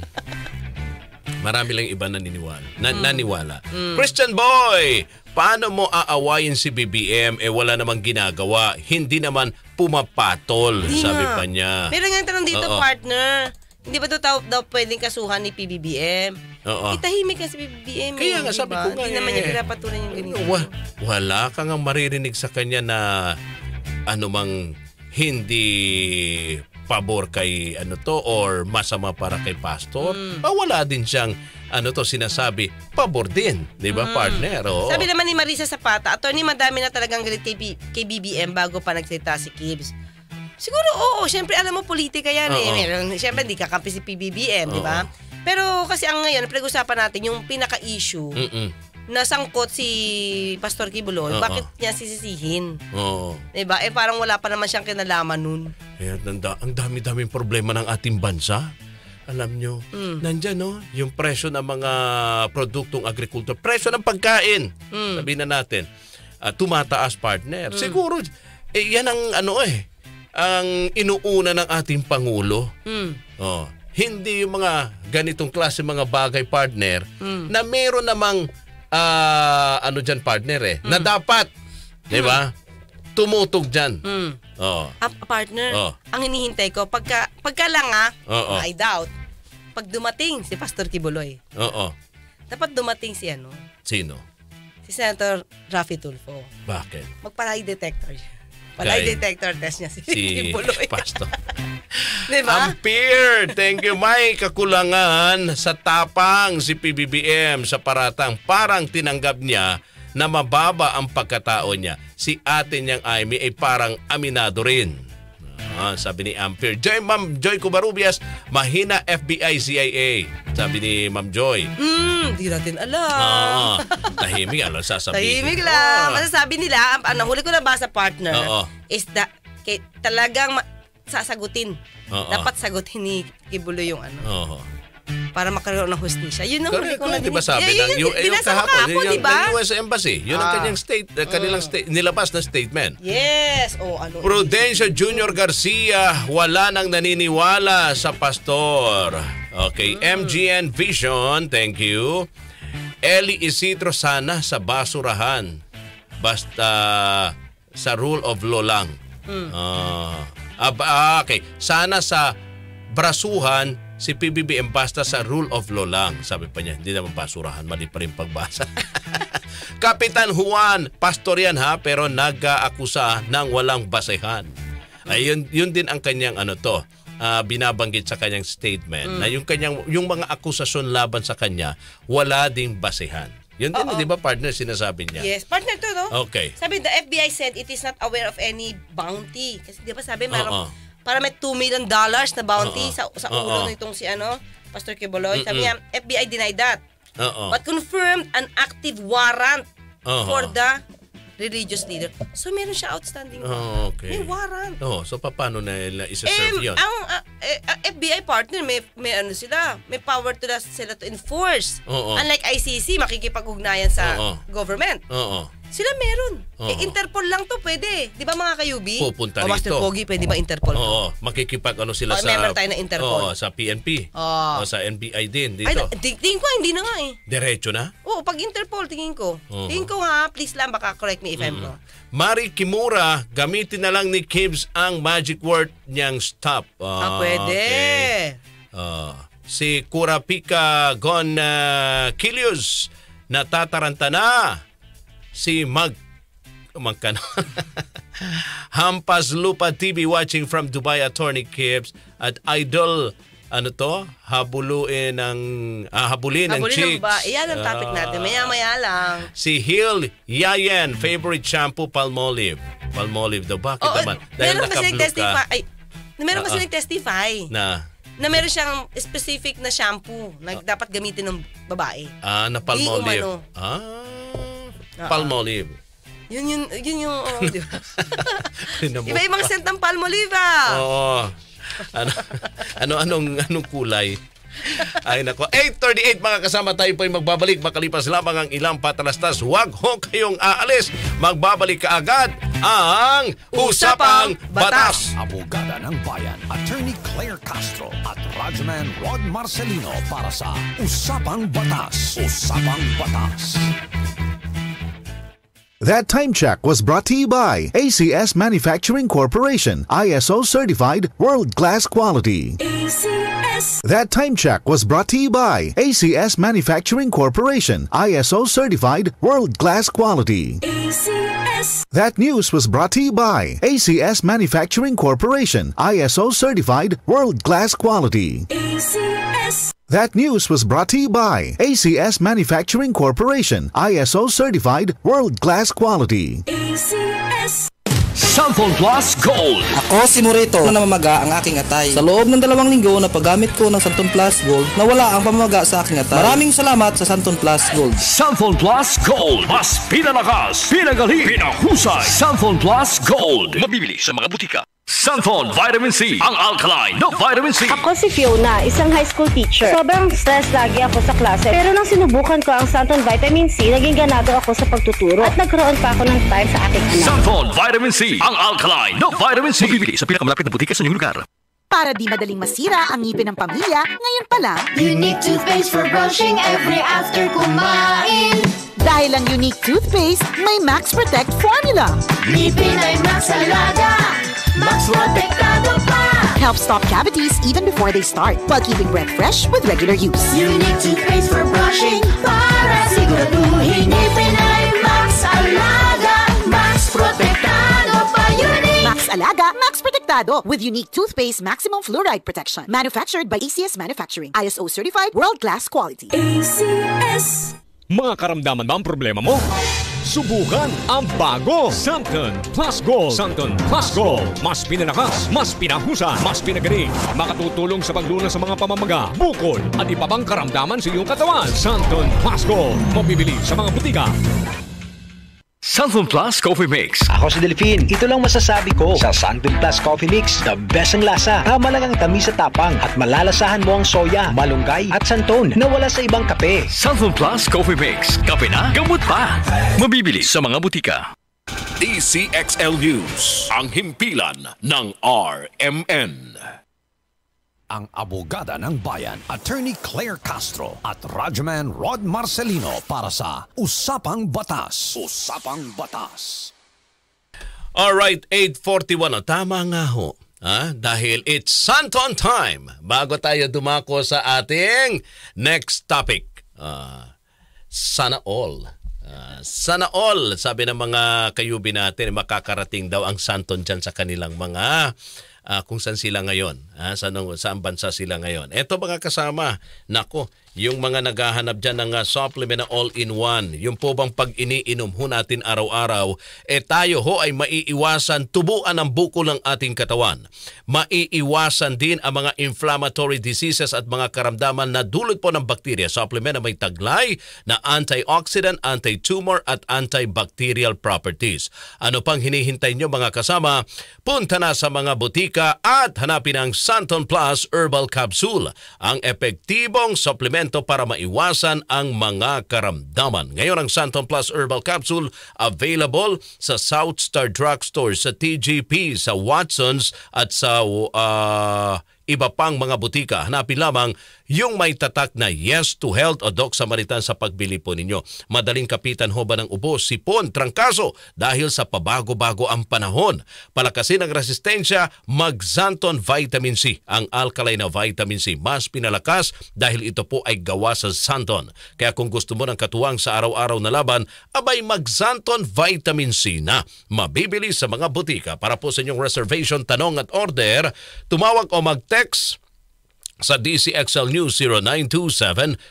Marami lang iba naniniwala. Na, mm. Naniwala. Mm. Christian Boy! Paano mo aawayin si BBM? Eh wala namang ginagawa. Hindi naman pumapatol, Hindi sabi nga. pa niya. Pero nga tanong dito, Oo. partner. Hindi ba daw, daw pwedeng kasuhan ni PBBM? Oo. Itahimik eh, ka si PBBM. Kaya nga, eh, sabi diba? ko nga Hindi eh. naman niya eh, pinapatulan yung ganito. Wa- wala ka nga maririnig sa kanya na anumang hindi pabor kay ano to or masama para kay pastor. Mm. Ah, wala din siyang ano to sinasabi, pabor din, 'di ba, mm. partner? Oo. Sabi naman ni Marisa Zapata, attorney madami na talagang galit kay, B- kay BBM bago pa nagsalita si Gibbs. Siguro oo, syempre alam mo politika 'yan eh. oo. eh. Meron, syempre hindi kakampi si PBBM, 'di ba? Pero kasi ang ngayon, pinag-usapan natin yung pinaka-issue. Mm-mm nasangkot si Pastor Kibuloy, bakit niya sisisihin? Oo. Uh-huh. Eh parang wala pa naman siyang kinalaman nun. Eh, ang, ang dami-daming problema ng ating bansa alam nyo, mm. nandyan no, yung presyo ng mga produktong agrikultura, presyo ng pagkain, mm. sabihin na natin, uh, tumataas partner. Mm. Siguro, eh, yan ang ano eh, ang inuuna ng ating Pangulo. Mm. Oh, hindi yung mga ganitong klase mga bagay partner mm. na meron namang uh, ano diyan partner eh, mm. na dapat, mm. 'di ba? Mm. Tumutog diyan. Mm Oh. A- partner, oh. ang hinihintay ko, pagka, pagka lang ah, oh, oh. I doubt, pag dumating si Pastor Kibuloy, Oo. Oh, oh. dapat dumating si ano? Sino? Si Senator Rafi Tulfo. Bakit? Magpalay detector siya. Palay Kay- detector test niya si, si Kibuloy. Pastor. Di ba? Ampere! Thank you, May. Kakulangan sa tapang si PBBM sa paratang parang tinanggap niya na mababa ang pagkatao niya si ate niyang Amy ay parang aminado rin. Ah, sabi ni Ampere, Joy, Ma'am Joy Cubarubias, mahina FBI CIA. Sabi ni Ma'am Joy. Hmm, di natin alam. Oo, ah, tahimik. Ano sasabihin? Tahimik lang. Ah. Masasabi nila, ang, ang nahuli ko na ba sa partner Oo. is that kay, talagang ma- sasagutin. Oo. Dapat sagutin ni Kibulo yung ano. Oo para makaroon ng hustisya. Yun ang huli kong Diba sabi yeah, ng yun, yung kahapon, yun, yung, diba? US Embassy, yun ah. ang kanyang state, uh, kanilang ah. sta- nilabas na statement. Yes. Oh, ano. ano Prudencia ano. Junior Garcia, wala nang naniniwala sa pastor. Okay, mm. Ah. MGN Vision, thank you. Eli Isidro sana sa basurahan. Basta sa rule of law lang. Mm. Uh, ah, okay, sana sa brasuhan si PBBM basta sa rule of law lang. Sabi pa niya, hindi naman basurahan, mali pa rin pagbasa. Kapitan Juan, pastor yan ha, pero nag-aakusa ng walang basehan. Ayun, yun din ang kanyang ano to, uh, binabanggit sa kanyang statement mm. na yung kanyang yung mga akusasyon laban sa kanya wala ding basehan. Yun din, di ba partner, sinasabi niya? Yes, partner to, no? Okay. Sabi, the FBI said it is not aware of any bounty. Kasi di ba sabi, meron, para may 2 million dollars na bounty Uh-oh. sa sa ulo Uh-oh. nitong si ano, Pastor Kiboloy. mm Sabi niya, FBI denied that. Uh-oh. But confirmed an active warrant Uh-oh. for the religious leader. So meron siya outstanding warrant. Oh, okay. May warrant. Oh, so paano na isa-serve eh, yun? Ang uh, ah, uh, eh, ah, FBI partner, may, may ano sila, may power to the, sila to enforce. Oh, oh. Unlike ICC, makikipag-ugnayan sa oh, oh. government. Oo. Oh, oh. Sila meron. Oh. Eh, Interpol lang to, pwede. Di ba mga kayubi? Pupunta o, Master Pogi, pwede ba Interpol? Oo, oh, makikipag ano sila oh, sa... member tayo na Interpol. Oo, sa PNP. Oo. Oh. sa NBI din dito. Ay, tingin ko, hindi na nga eh. Diretso na? Oo, pag Interpol, tingin ko. Uh-huh. Tingin ko ha, please lang, baka correct me if mm. I'm wrong. Mari Kimura, gamitin na lang ni Kibbs ang magic word niyang stop. Oh, ah, pwede. Okay. Oh. Si Kurapika Gon uh, Kilius, natataranta na si Mag umangkan. Hampas Lupa TV watching from Dubai Attorney Kips at Idol ano to? Habuluin ng ah, habulin, habulin ang chicks. Ba? Iyan ang topic uh, natin. Maya-maya lang. Si Hill Yayen, favorite shampoo, Palmolive. Palmolive daw. Bakit Oo, naman? Dahil meron kasi nag-testify. Ay, meron kasi uh, ah, ah. nag-testify. Na? na meron siyang specific na shampoo na uh, dapat gamitin ng babae. Ah, na palmolive. Di Ah, Uh-huh. Palmolive. Yun yun, yun yung, oh, di ba? Iba-ibang scent ng palmolive ah. Oo. Ano, ano, anong, anong kulay? Ay nako, 8.38 mga kasama tayo po ay magbabalik makalipas lamang ang ilang patalastas. Huwag ho kayong aalis. Magbabalik agad ang Usapang Batas. Abogada ng Bayan, Attorney Claire Castro at Rodman Rod Marcelino para sa Usapang Batas. Usapang Batas. That time check was brought to you by ACS Manufacturing Corporation, ISO certified world class quality. ACS. That time check was brought to you by ACS Manufacturing Corporation, ISO certified world class quality. ACS. That news was brought to you by ACS Manufacturing Corporation, ISO certified world class quality. ACS. That news was brought to you by ACS Manufacturing Corporation, ISO certified world class quality. ACS. Sample Plus Gold. Ako si Morito na namamaga ang aking atay. Sa loob ng dalawang linggo na paggamit ko ng Santon Plus Gold, nawala ang pamamaga sa aking atay. Maraming salamat sa Santon Plus Gold. Sample Plus Gold. Mas pinalakas, pinagaling, pinahusay. Sample Plus Gold. Mabibili sa mga butika. Sunthorn Vitamin C, ang alkaline na vitamin C. Ako si Fiona, isang high school teacher. Sobrang stress lagi ako sa klase. Pero nang sinubukan ko ang Sunthorn Vitamin C, naging ganado ako sa pagtuturo at nagkaroon pa ako ng time sa aking anak. Sunthorn Vitamin C, ang alkaline na vitamin C. Bibili sa pinakamalapit na butika sa inyong lugar. Para di madaling masira ang ngipin ng pamilya, ngayon pa lang. Unique toothpaste for brushing every after kumain. Dahil lang unique toothpaste, may Max Protect formula. Ngipin ay Max Alaga. Maxwell Tectado Pa! Help stop cavities even before they start while keeping bread fresh with regular use. You need toothpaste for brushing para siguraduhin ngipin ay Max Alaga, Max Protektado pa unique! Max Alaga, Max Protektado with unique toothpaste maximum fluoride protection. Manufactured by ACS Manufacturing. ISO certified world-class quality. ACS Mga karamdaman ba ang problema mo? Subukan ang bago Santon Plus Gold Santon Plus Gold Mas pinalakas, mas pinahusay, mas pinagaling Makatutulong sa paglunas sa mga pamamaga, bukol At iba pang karamdaman sa iyong katawan Santon Plus Gold Mabibili sa mga butika Santon Plus Coffee Mix. Ako si Delphin. Ito lang masasabi ko sa Santon Plus Coffee Mix. The best ang lasa. Tama lang ang tamis sa tapang at malalasahan mo ang soya, malunggay at santon na wala sa ibang kape. Santon Plus Coffee Mix. Kape na, gamot pa. Mabibili sa mga butika. DCXL News. Ang himpilan ng RMN ang abogada ng bayan, Attorney Claire Castro at Rodman Rod Marcelino para sa Usapang Batas. Usapang Batas. All right, 8.41. O, tama nga ho. Ha? Dahil it's Santon time bago tayo dumako sa ating next topic. Uh, sana all. Uh, sana all, sabi ng mga kayubi natin, makakarating daw ang Santon dyan sa kanilang mga uh, kung saan sila ngayon, uh, ah, saan, saan bansa sila ngayon. Ito mga kasama, nako, yung mga naghahanap dyan ng uh, supplement na all-in-one. Yung po bang pag iniinom ho natin araw-araw, eh tayo ho ay maiiwasan tubuan ang buko ng ating katawan. Maiiwasan din ang mga inflammatory diseases at mga karamdaman na dulot po ng bakterya. Supplement na may taglay na antioxidant, anti-tumor at antibacterial properties. Ano pang hinihintay nyo mga kasama? Punta na sa mga butika at hanapin ang Santon Plus Herbal Capsule, ang epektibong supplement elemento para maiwasan ang mga karamdaman. Ngayon ang Santon Plus Herbal Capsule available sa South Star Drugstore, sa TGP, sa Watsons at sa uh, iba pang mga butika. Hanapin lamang yung may tatak na yes to health o Doc Samaritan sa pagbili po ninyo. Madaling kapitan ho ba ng ubo, sipon, trangkaso dahil sa pabago-bago ang panahon. Palakasin ang resistensya, magzanton vitamin C. Ang alkaline na vitamin C mas pinalakas dahil ito po ay gawa sa santon. Kaya kung gusto mo ng katuwang sa araw-araw na laban, abay magzanton vitamin C na. Mabibili sa mga butika para po sa inyong reservation, tanong at order, tumawag o mag-text sa DCXL News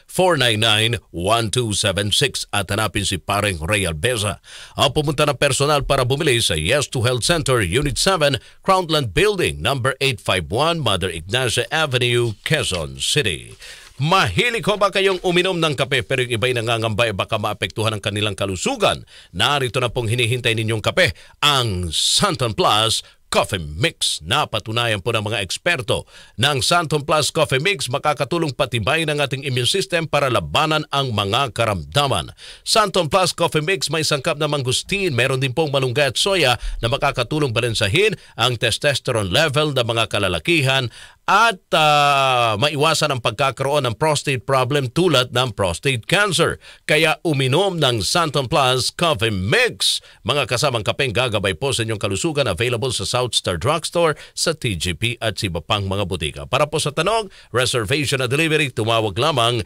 0927-499-1276 at hanapin si Paring Ray Albeza. Ang pumunta ng personal para bumili sa Yes to Health Center Unit 7, Crownland Building, number 851, Mother Ignacia Avenue, Quezon City. Mahilig ko ba kayong uminom ng kape pero yung iba'y nangangamba ay eh, baka maapektuhan ang kanilang kalusugan? Narito na pong hinihintay ninyong kape, ang Santon Plus Coffee Mix. Napatunayan po ng mga eksperto na ang Santon Plus Coffee Mix makakatulong patibay ng ating immune system para labanan ang mga karamdaman. Santon Plus Coffee Mix may sangkap na mangustin, meron din pong malunggay at soya na makakatulong balensahin ang testosterone level ng mga kalalakihan at uh, maiwasan ang pagkakaroon ng prostate problem tulad ng prostate cancer. Kaya uminom ng Santon Plus Coffee Mix. Mga kasamang kapeng gagabay po sa inyong kalusugan available sa South Star Drugstore, sa TGP at sa iba pang mga butika. Para po sa tanong, reservation at delivery, tumawag lamang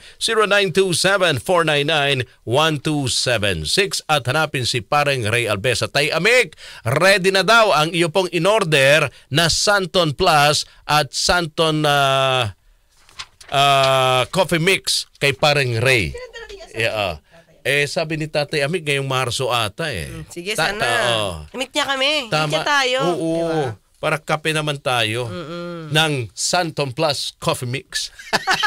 0927-499-1276 at hanapin si pareng Ray Alves at Tay Amik. Ready na daw ang iyo pong in-order na Santon Plus at Santon Canton uh, ah, uh, coffee mix kay pareng Ray. Yeah, ah. Eh sabi ni Tatay Amik ngayong Marso ata eh. Mm, sige Tata, sana. Oh. Amik niya kami. Tama. Amik niya tayo. Oo. Diba? Para kape naman tayo Mm-mm. ng Santon Plus Coffee Mix.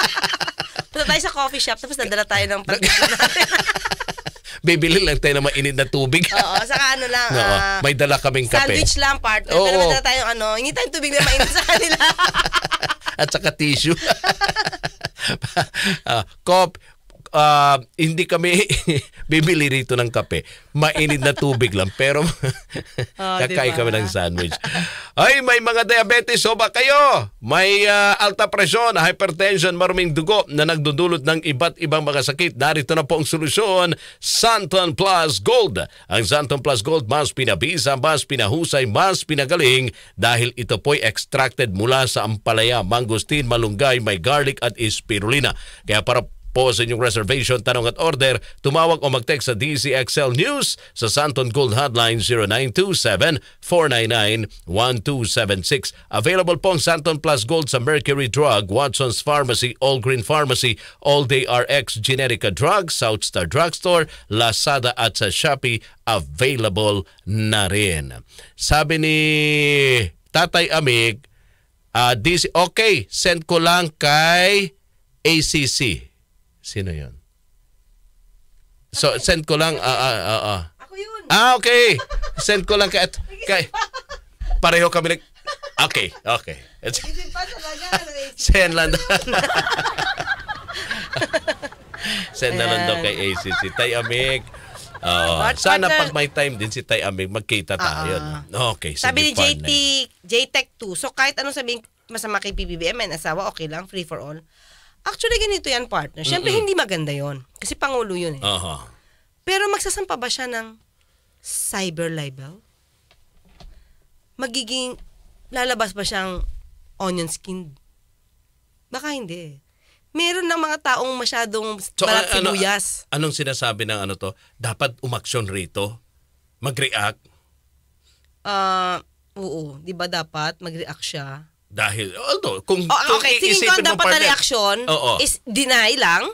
Punta tayo sa coffee shop tapos nadala tayo ng pagkakas Bibili lang tayo ng mainit na tubig. Oo, saka ano lang. uh, may dala kaming kape. Sandwich lang, partner. Oo. Pero may dala tayong ano, hindi tayong tubig na mainit sa kanila. At saka tissue. uh, ah, cop, uh, hindi kami bibili rito ng kape. Mainit na tubig lang. Pero oh, kakain diba? kami ng sandwich. Ay, may mga diabetes ho ba kayo? May uh, alta presyon, hypertension, maruming dugo na nagdudulot ng iba't ibang mga sakit. Narito na po ang solusyon, Santon Plus Gold. Ang Santon Plus Gold mas pinabisa, mas pinahusay, mas pinagaling dahil ito po'y extracted mula sa ampalaya, mangustin, malunggay, may garlic at spirulina. Kaya para po sa inyong reservation, tanong at order, tumawag o mag-text sa DZXL News sa Santon Gold Hotline 0927-499-1276. Available po ang Santon Plus Gold sa Mercury Drug, Watson's Pharmacy, All Green Pharmacy, All Day RX Generica Drug, South Star Drugstore, Lazada at sa Shopee available na rin. Sabi ni Tatay Amig, uh, ah, this, okay, send ko lang kay ACC. Sino yon? So, send ko lang. Ah, ah, ah, ah. Ako yun. Ah, okay. Send ko lang kay... At, kay pareho kami nag... Okay, okay. send lang. send lang daw kay AC. Si Tay Amig. Oh, sana pag may time din si Tay Amig, magkita ah, tayo. Ah. Okay, Sabi ni JT, JTech 2. So kahit anong sabihin masama kay PBBM, may asawa, okay lang, free for all. Actually, ganito yan, partner. Siyempre, Mm-mm. hindi maganda yon Kasi Pangulo yun eh. Uh-huh. Pero magsasampa ba siya ng cyber libel? Magiging, lalabas ba siyang onion skin? Baka hindi eh. Meron ng mga taong masyadong so, balat ano, sibuyas. Anong sinasabi ng ano to? Dapat umaksyon rito? Mag-react? Uh, oo. Di ba dapat mag-react siya? Dahil, although, kung, oh, kung okay. Tingin ko dapat partner, na reaksyon oh, oh. is deny lang.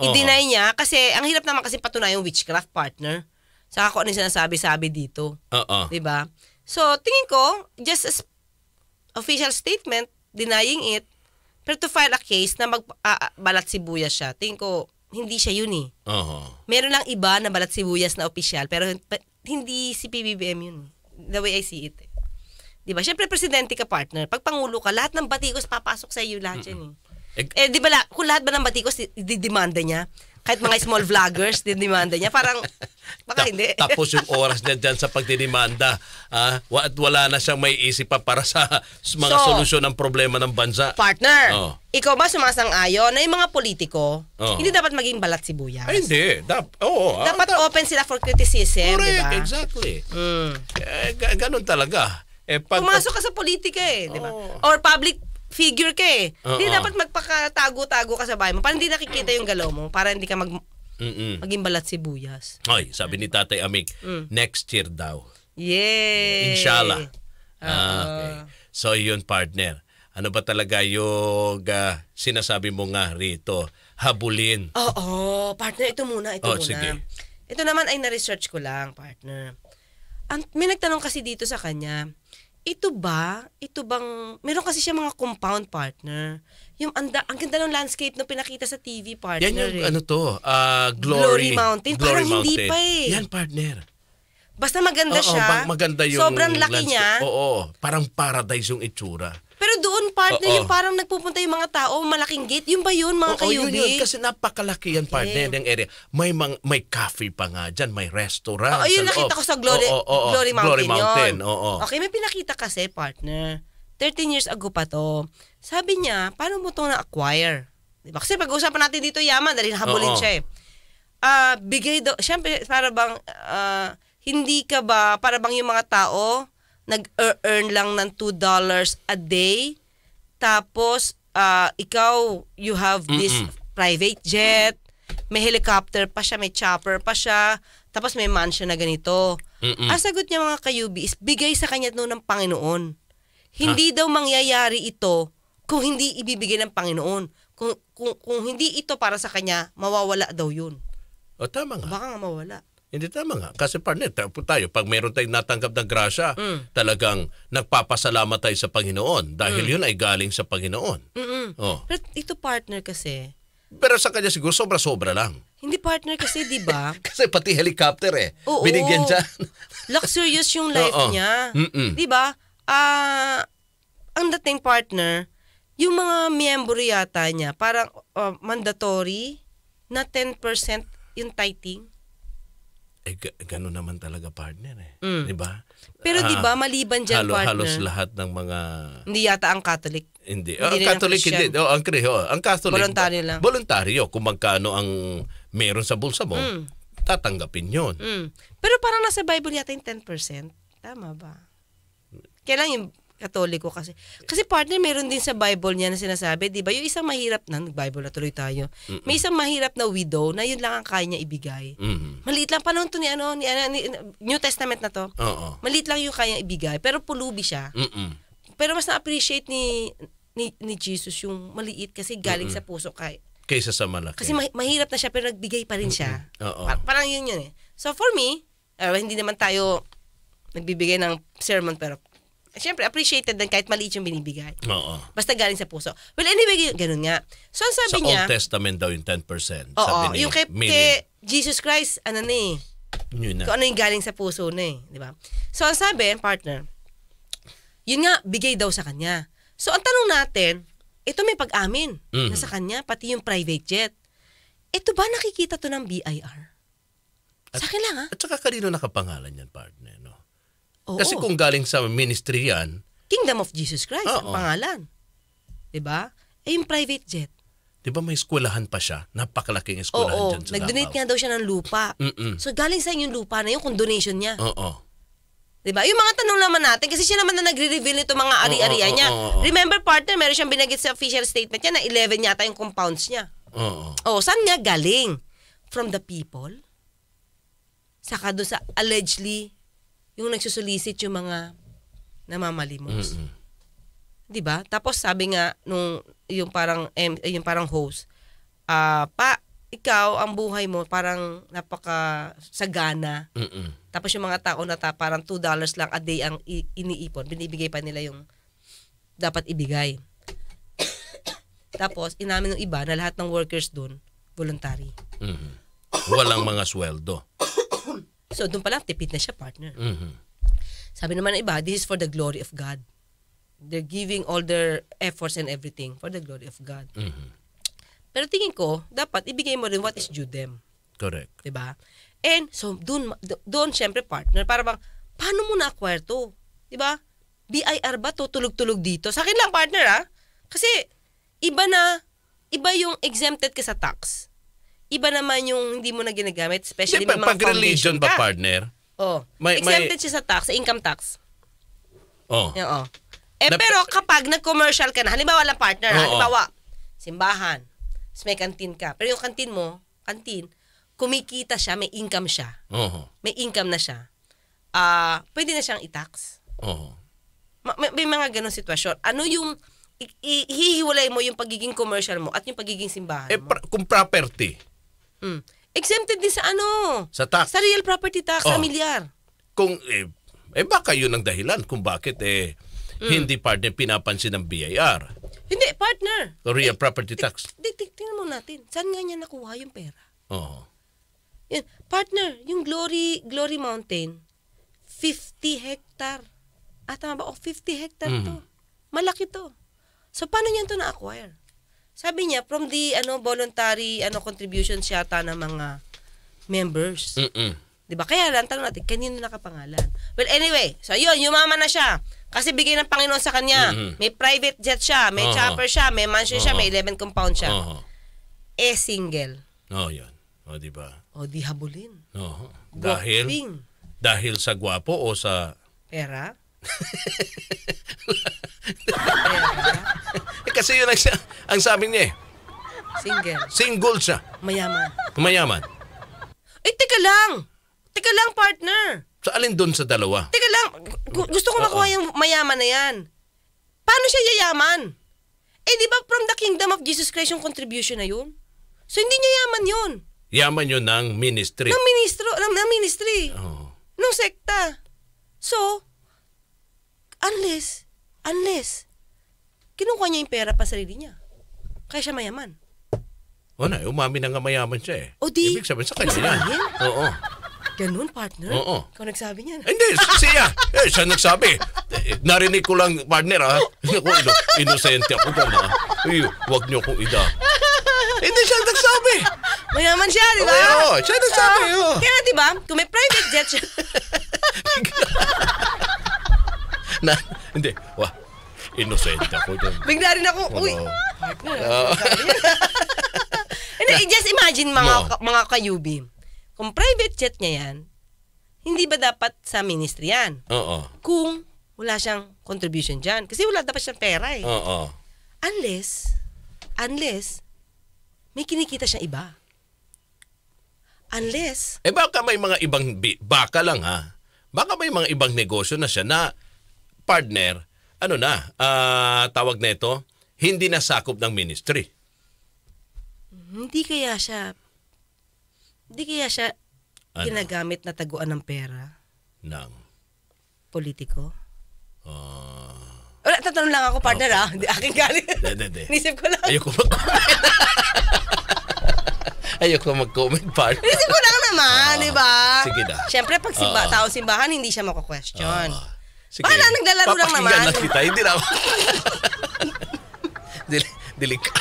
Oh, I-deny niya. Kasi ang hirap naman kasi patunay yung witchcraft partner. Saka kung ano yung sinasabi-sabi dito. Oo. Oh, oh. Diba? So, tingin ko, just as official statement, denying it, pero to file a case na magbalat ah, ah, uh, sibuyas siya, tingin ko, hindi siya yun eh. Oo. Oh. Meron lang iba na balat sibuyas na official pero hindi si PBBM yun. Eh. The way I see it. Eh. 'Di ba? Syempre presidente ka partner. Pag pangulo ka, lahat ng batikos papasok sa iyo lahat 'yan. Eh, eh 'di ba? kung lahat ba ng batikos didemanda niya? Kahit mga small vloggers didemanda niya, parang baka Ta- hindi. tapos yung oras niya diyan sa pagdidemanda, ah, at wala na siyang may isip pa para sa mga So, solusyon ng problema ng bansa. Partner, Oh. ikaw ba sumasang-ayon na yung mga politiko, Oh. hindi dapat maging balat sibuyas? Ay, hindi. Dap- oo. ah, dapat open sila for criticism, 'di Correct, ba? exactly. Mm. Eh, ga- ganun talaga. Eh, pag, Pumasok ka sa politika eh, di ba? Oh. Or public figure ka eh. Hindi uh-uh. dapat magpakatago-tago ka sa bahay mo para hindi nakikita yung galaw mo, para hindi ka mag Mm-mm. maging balat sibuyas. Hoy, sabi ni Tatay Amig, mm. next year daw. Yay! Inshallah. Uh-huh. okay. So yun partner. Ano ba talaga yung uh, sinasabi mo nga rito? Habulin. Oo, partner, ito muna, ito oh, muna. Sige. Ito naman ay na-research ko lang, partner. Ang, may nagtanong kasi dito sa kanya, ito ba, ito bang, meron kasi siya mga compound partner. Yung anda, ang ganda ng landscape na pinakita sa TV partner. Yan yung eh. ano to, uh, Glory, Glory Mountain. Glory Parang Mountain. hindi pa eh. Yan partner. Basta maganda oo, siya. Oo, maganda yung Sobrang laki landscape. niya. Oo, parang paradise yung itsura. Pero doon partner, Oo. yung parang nagpupunta yung mga tao, malaking gate, yung ba yun mga Oo, kayubi? yun, yun. Kasi napakalaki yan partner ng area. May mga, may cafe pa nga dyan, may restaurant. Oo, yun nakita ko sa Glory, Oo, oo, oo. Glory Mountain, Glory Mountain, oo. Okay, may pinakita kasi partner. 13 years ago pa to. Sabi niya, paano mo itong na-acquire? Diba? Kasi pag-uusapan natin dito yaman, dahil habulin Oo. siya eh. Ah, bigay do, syempre, para bang, ah, hindi ka ba, para bang yung mga tao, nag-earn lang ng $2 a day, tapos uh, ikaw, you have this Mm-mm. private jet, may helicopter pa siya, may chopper pa siya, tapos may mansion na ganito. Mm-mm. Ang sagot niya mga kayubi is, bigay sa kanya noon ng Panginoon. Hindi huh? daw mangyayari ito kung hindi ibibigay ng Panginoon. Kung, kung, kung hindi ito para sa kanya, mawawala daw yun. O tama nga. Baka nga mawala. Hindi tama nga. Kasi partner, tayo tayo. Pag meron tayong natanggap na grasya, mm. talagang nagpapasalamat tayo sa Panginoon. Dahil mm. yun ay galing sa Panginoon. mm Oh. Pero ito partner kasi. Pero sa kanya siguro sobra-sobra lang. Hindi partner kasi, di ba? kasi pati helicopter eh. Oo, Binigyan siya. luxurious yung life Oo. niya. Di ba? Ah, uh, ang dating partner, yung mga miyembro yata niya, parang uh, mandatory na 10% yung tithing eh, g- gano'n naman talaga partner eh. Mm. Di ba? Pero ah, di ba maliban diyan halo, partner? Halos lahat ng mga... Hindi yata ang Catholic. Hindi. hindi oh, Catholic hindi. Oh, ang Kriho. Oh, ang Catholic. Voluntaryo lang. Voluntaryo. Kung magkano ang meron sa bulsa mo, mm. tatanggapin yon. Mm. Pero parang nasa Bible yata yung 10%. Tama ba? Kailan yung Katoliko kasi. Kasi partner, meron din sa Bible niya na sinasabi, di ba? Yung isang mahirap na, Bible na tuloy tayo. Mm-mm. May isang mahirap na widow na yun lang ang kaya niya ibigay. Mm-hmm. Maliit lang panahon to ano, ni ano, ni, ni, New Testament na to. Oo. Maliit lang yung kaya ibigay, pero pulubi siya. Mm-mm. Pero mas na-appreciate ni, ni ni Jesus yung maliit kasi galing Mm-mm. sa puso kay kaysa sa malaki. Kasi ma- mahirap na siya pero nagbigay pa rin siya. Oo. Par- parang yun yun eh. So for me, uh, hindi naman tayo nagbibigay ng sermon pero syempre, appreciated din kahit maliit yung binibigay. Oo. Basta galing sa puso. Well, anyway, ganun nga. So, ang sabi sa niya... Sa Old Testament daw yung 10%. Oo, sabi ni yung kay, kay Jesus Christ, ano na eh. Yun na. Kung ano yung galing sa puso na eh. Di ba? So, ang sabi, partner, yun nga, bigay daw sa kanya. So, ang tanong natin, ito may pag-amin mm-hmm. na sa kanya, pati yung private jet. Ito ba nakikita to ng BIR? At, sa akin lang ha? Ah. At saka kanino nakapangalan yan, partner? Oo. Kasi kung galing sa ministry yan. Kingdom of Jesus Christ, Oo. ang pangalan. 'Di ba? Diba? Eh yung private jet. Di ba may eskwelahan pa siya? Napakalaking eskwelahan Oo, dyan sa nag-donate nga daw siya ng lupa. Mm-mm. So galing sa yung lupa na yun kung donation niya. Oo. Di ba? Yung mga tanong naman natin, kasi siya naman na nagre-reveal nito mga ari-arian niya. oo. Remember partner, meron siyang binagit sa official statement niya na 11 yata yung compounds niya. Oo. Oh, saan nga galing? From the people? Saka doon sa allegedly yung nagsusulisit yung mga namamalimos. Mm-hmm. 'Di ba? Tapos sabi nga nung yung parang eh, yung parang host, ah, uh, pa ikaw ang buhay mo parang napaka sagana. Mm-mm. Tapos yung mga tao na ta, parang 2 dollars lang a day ang iniipon, binibigay pa nila yung dapat ibigay. Tapos inamin ng iba na lahat ng workers doon voluntary. Mm-hmm. Walang mga sweldo. So, doon pala, tipid na siya, partner. Mm-hmm. Sabi naman ng iba, this is for the glory of God. They're giving all their efforts and everything for the glory of God. Mm-hmm. Pero tingin ko, dapat ibigay mo rin what is due them. Correct. Diba? And so, doon, doon syempre partner, para bang, paano mo na-acquire to? Diba? BIR ba to? Tulog-tulog dito? Sa akin lang, partner, ha? Ah. Kasi, iba na, iba yung exempted ka sa tax iba naman yung hindi mo na ginagamit, especially Siyempre, may mga pag religion ba, partner? Oh. May, Exempted may... siya sa tax, sa income tax. Oh. Yeah, oh. Eh, na, pero kapag nag-commercial ka na, halimbawa lang partner, oh, halimbawa, oh. simbahan, so may kantin ka. Pero yung kantin mo, kantin, kumikita siya, may income siya. Oh. May income na siya. Ah, uh, pwede na siyang i-tax. Oh. May, may mga ganong sitwasyon. Ano yung i- i- hihiwalay mo yung pagiging commercial mo at yung pagiging simbahan eh, mo? Pra- kung property, Mm. Exempted din sa ano? Sa tax. Sa real property tax, oh. familiar. Kung, eh, eh baka yun ang dahilan kung bakit eh, mm. hindi partner pinapansin ng BIR. Hindi, partner. The real eh, property eh, tax. Tingnan mo natin, saan nga niya nakuha yung pera? Oo. Oh. Yan, partner, yung Glory Glory Mountain, 50 hectare. Ah, tama ba? O, oh, 50 hectare mm. to. Mm-hmm. Malaki to. So, paano niya to na-acquire? Sabi niya from the ano voluntary ano contributions yata ng mga members. mm 'Di ba? Kaya lang tanong natin kanino nakapangalan. Well, anyway, so yun, yumaman na siya. Kasi bigay ng Panginoon sa kanya. Mm-hmm. May private jet siya, may uh-huh. chopper siya, may mansion uh-huh. siya, may 11 compound siya. Uh-huh. Eh single. Oh, yun. oh, di ba? O, oh, di habulin. Oo. Uh-huh. Dahil, dahil sa gwapo o sa... Pera? eh, kasi yun ang, ang sabi niya eh. Single. Single siya. Mayaman. Mayaman. Eh, teka lang. Teka lang, partner. Sa alin doon sa dalawa? Teka lang. Gu- gusto ko makuha yung mayaman na yan. Paano siya yayaman? Eh, di ba from the kingdom of Jesus Christ yung contribution na yun? So, hindi niya yaman yun. Yaman yun ng ministry. Ng ministro, ng, ng ministry. Oh. Nung sekta. So, Unless, unless, kinukuha niya yung pera pa sarili niya. Kaya siya mayaman. Wala, na, umami na nga mayaman siya eh. O di, Ibig sabihin sa kanya na. Oo. ganun partner? Oo. Ikaw nagsabi niyan. Hindi, siya. Eh, siya nagsabi. Eh, narinig ko lang, partner ha. Ah. Ako, inosente ako pa na. Ah. Uy, huwag niyo akong ida. Hindi siya nagsabi. Mayaman siya, di ba? Oo, siya nagsabi. Ah, oo. Kaya di ba, kung may private jet siya, na, hindi, wah, innocent ako dyan. Bigla rin ako, uy. Oo. Oo. just imagine mga, No. ka- mga kayubi. Kung private chat niya yan, hindi ba dapat sa ministry yan? Oo. Kung wala siyang contribution dyan. Kasi wala dapat siyang pera eh. Oo. Unless, unless, may kinikita siyang iba. Unless, Eh baka may mga ibang baka lang ha. Baka may mga ibang negosyo na siya na partner, ano na, uh, tawag nito, hindi na sakop ng ministry. Mm, hindi kaya siya, hindi kaya siya ano? ginagamit na taguan ng pera. Ng? Politiko. Uh, Wala, tatanong lang ako, partner, okay. ah. Hindi aking galing. Hindi, hindi. Nisip ko lang. Ayoko mag-comment. Ayoko mag-comment, partner. Nisip ko lang naman, uh, di ba? Sige na. Siyempre, pag simba, uh, tao simbahan, hindi siya mako-question. Uh, Sige. Wala, naglalaro lang naman. Papakinggan lang kita. Hindi na ako. Dil dilika.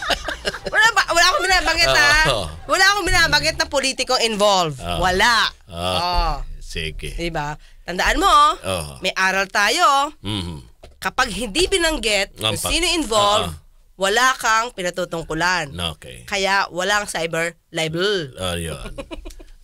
wala, ba, wala akong binabanggit uh, Oh. Wala akong binabanggit na politikong involved. Oh. Wala. Oh. oh. Sige. Diba? Tandaan mo, oh. oh. may aral tayo. Mm-hmm. Kapag hindi binanggit kung sino involved, uh-huh. wala kang pinatutungkulan. Okay. Kaya walang cyber libel. Uh, yun.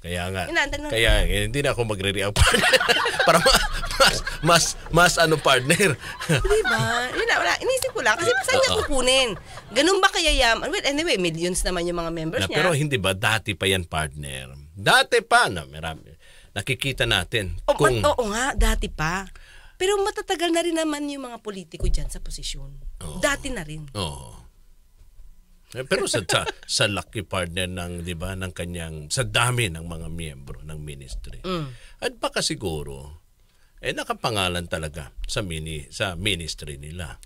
Kaya nga. kaya eh, hindi na ako magre-react partner. Para ma, mas mas mas ano partner. Di ba? Yun wala. Inisip ko lang kasi saan niya kukunin? Ganun ba kaya yaman? Well, anyway, millions naman yung mga members na, niya. Pero hindi ba dati pa yan partner? Dati pa na marami. Nakikita natin. O, kung, oo nga, dati pa. Pero matatagal na rin naman yung mga politiko diyan sa posisyon. Oh, dati na rin. Oo. Oh. Eh, pero sa, sa, sa lucky partner ng, 'di ba, ng kanyang sa dami ng mga miyembro ng ministry. Mm. At baka siguro eh nakapangalan talaga sa mini sa ministry nila.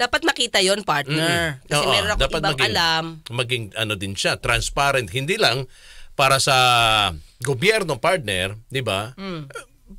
Dapat makita yon partner. Mm. Kasi Oo, meron akong dapat ibang maging, alam. Maging ano din siya, transparent. Hindi lang para sa gobyerno partner, di ba? Mm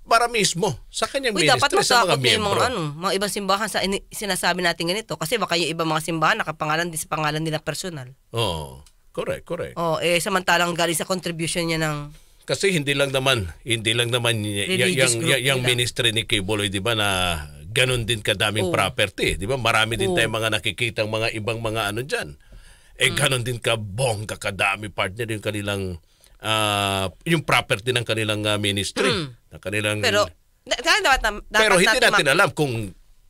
para mismo sa kanyang Uy, ministry, dapat sa mga miyembro. Mga, ano, mga ibang simbahan sa ini, sinasabi natin ganito. Kasi baka yung ibang mga simbahan nakapangalan din sa pangalan nila personal. Oo. Oh, correct, correct. Oo, oh, eh samantalang galing sa contribution niya ng kasi hindi lang naman hindi lang naman yung yung ministry ni Kibuloy di ba na ganun din kadaming Oo. property di ba marami din Oo. tayong mga nakikitang mga ibang mga ano diyan eh mm. ganun din ka bongga kadami partner yung kanilang uh, yung property ng kanilang uh, ministry. Mm. Ng kanilang, pero, dapat, dapat pero hindi natin alam kung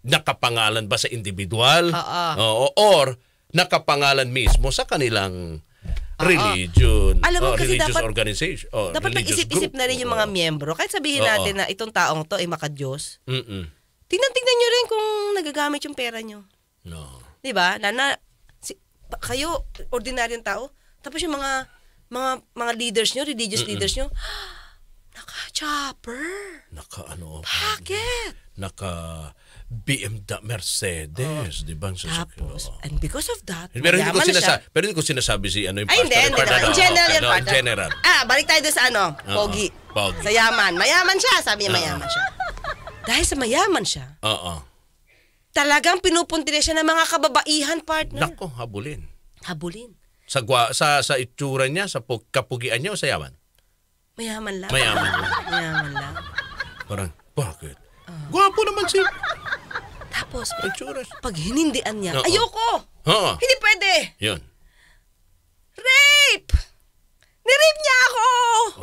nakapangalan ba sa individual uh-uh. uh, or nakapangalan mismo sa kanilang religion uh, alam mo, uh, religious dapat, organization uh, dapat nag-isip-isip na rin yung mga uh, miyembro kahit sabihin uh, natin na itong taong to ay makadiyos uh-uh. tingnan-tingnan nyo rin kung nagagamit yung pera nyo no. di ba na, na si, kayo ordinaryong tao tapos yung mga mga mga leaders nyo, religious Mm-mm. leaders nyo, naka-chopper. Naka-ano? Oh, Bakit? Naka... BMW, Mercedes, oh. di ba? Tapos, oh. and because of that, pero hindi ko sinasa siya. pero hindi ko sinasabi si ano yung pastor. Ay, hindi, hindi. Part, in general, no, part, general. Ah, balik tayo sa ano, pogi. pogi. Sa yaman. Mayaman siya, sabi niya mayaman siya. Dahil sa mayaman siya. Oo. Talagang pinupuntili siya ng mga kababaihan, partner. Nako, habulin. Habulin. Sa, gwa, sa, sa itsura niya, sa pug, kapugian niya o sa yaman? Mayaman lang. Mayaman lang. Mayaman lang. Parang, bakit? Uh. Gwapo naman si... Tapos, pag, pag hinindian niya, Oo. ayoko! Oo. Hindi pwede! Yun. Rape! Nirape niya ako!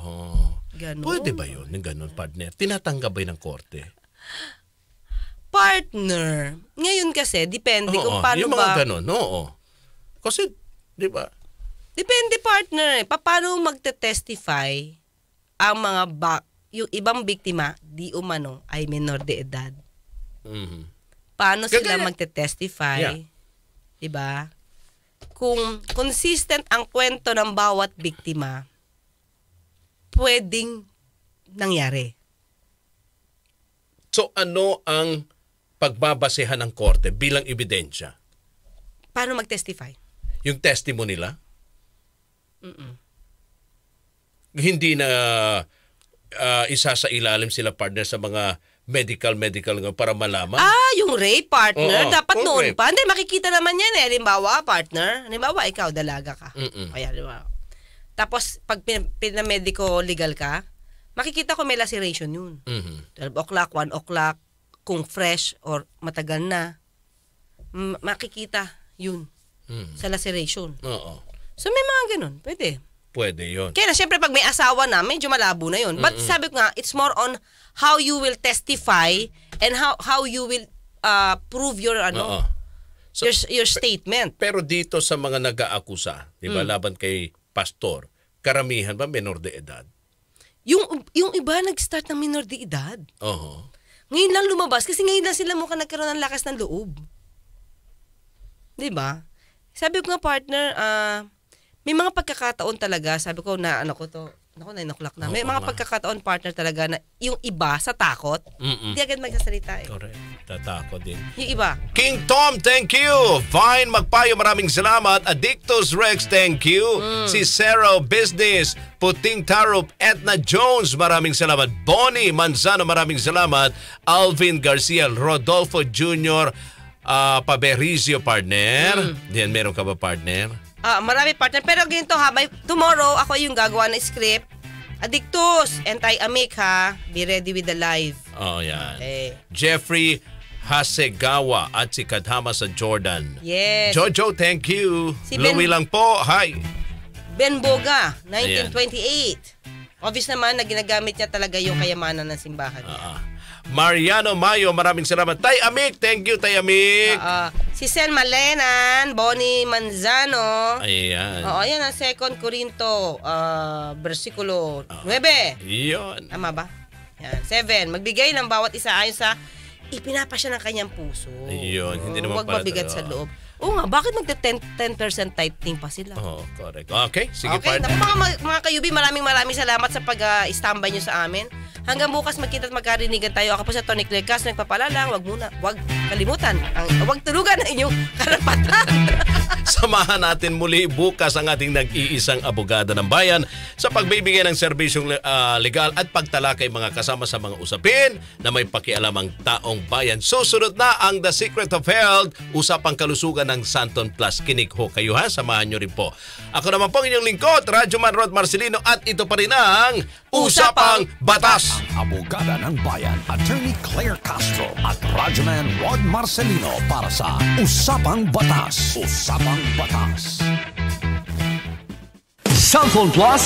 Oh. Ganun. Pwede ba yun? Yung ganun, partner? Tinatanggap ba ng korte? Partner. Ngayon kasi, depende Oo, kung paano ba... yung mga ba... ganun, oo. Kasi, di ba, Depende partner eh. Paano magte-testify ang mga bak yung ibang biktima di umano ay minor de edad. Mm-hmm. Paano sila magte-testify? Yeah. 'Di ba? Kung consistent ang kwento ng bawat biktima, pwedeng nangyari. So ano ang pagbabasehan ng korte bilang ebidensya? Paano mag-testify? Yung testimony nila? Mm-mm. Hindi na uh, isa sa ilalim sila partner sa mga medical medical nga para malaman. Ah, yung rape partner, Oo, dapat oh, noon pa. Hindi makikita naman 'yan eh. Halimbawa, partner, halimbawa ikaw dalaga ka. Mm-mm. Kaya Tapos pag pin- pinamedico legal ka, makikita ko may laceration yun. Mm-hmm. 12 o'clock, 1 o'clock, kung fresh or matagal na, makikita yun mm-hmm. sa laceration. Oo. So may mga ganun, pwede. Pwede yon. Kaya na, syempre pag may asawa na, medyo malabo na yon. But mm-hmm. sabi ko nga, it's more on how you will testify and how how you will uh, prove your ano. So, your, your statement. Pero dito sa mga nag-aakusa, 'di ba, mm. laban kay pastor, karamihan ba menor de edad? Yung yung iba nag-start ng minor de edad. Oo. Uh-huh. Ngayon lang lumabas kasi ngayon lang sila mukha nagkaroon ng lakas ng loob. 'Di ba? Sabi ko nga partner, ah uh, may mga pagkakataon talaga, sabi ko na ano ko to, Naku, na o'clock na. May Oo, mga nga. pagkakataon partner talaga na yung iba sa takot, hindi agad magsasalita eh. Correct. Tatakot din. Yung iba. King Tom, thank you. Fine Magpayo, maraming salamat. Addictus Rex, thank you. Mm. Si Sarah Business, Puting Tarup, Edna Jones, maraming salamat. Bonnie Manzano, maraming salamat. Alvin Garcia, Rodolfo Jr., uh, ah, Paberizio, partner. Then, mm. meron ka ba, partner? Uh, marami partner. Pero ganito ha, by tomorrow, ako yung gagawa ng script. Addictus, anti-amic ha. Be ready with the live. Oh, yan. Okay. Jeffrey Hasegawa at si Kadhama sa Jordan. Yes. Jojo, thank you. Si ben, Louie lang po. Hi. Ben Boga, 1928. Ayan. Obvious naman na ginagamit niya talaga yung mm. kayamanan ng simbahan niya. Uh-huh. Mariano Mayo. Maraming salamat. Tay Amik, thank you Tay Amik. Oo. Si Sen Malenan, Bonnie Manzano. Ayan. Oo, yan ang ah, second Corinto, uh, versikulo 9. Ah, Iyon. Tama ba? Yan, 7. Magbigay ng bawat isa ayon sa ipinapasya ng kanyang puso. Iyon, hindi naman Huwag pala mabigat to. sa loob. Oo nga, bakit magte-10% 10% tightening pa sila? Oo, oh, correct. Okay, sige okay, partner. Naku, mga, mga kayubi, maraming maraming salamat sa pag-standby uh, nyo sa amin. Hanggang bukas magkita at magkarinigan tayo. Ako po sa Tony Claire Castro, nagpapalalang, wag muna, wag kalimutan, ang, wag tulugan ang inyong karapatan. Samahan natin muli bukas ang ating nag-iisang abogada ng bayan sa pagbibigay ng serbisyong uh, legal at pagtalakay mga kasama sa mga usapin na may pakialamang taong bayan. Susunod na ang The Secret of Health, usapang kalusugan ng Santon Plus. Kinig ho kayo ha, samahan nyo rin po. Ako naman po ang inyong lingkod, Radyo Man Rod Marcelino at ito pa rin ang Usapang Batas! Ang abogada ng bayan, Attorney Claire Castro at Radyo Man Rod Marcelino para sa Usapang Batas. Usapang Batas. Santon Plus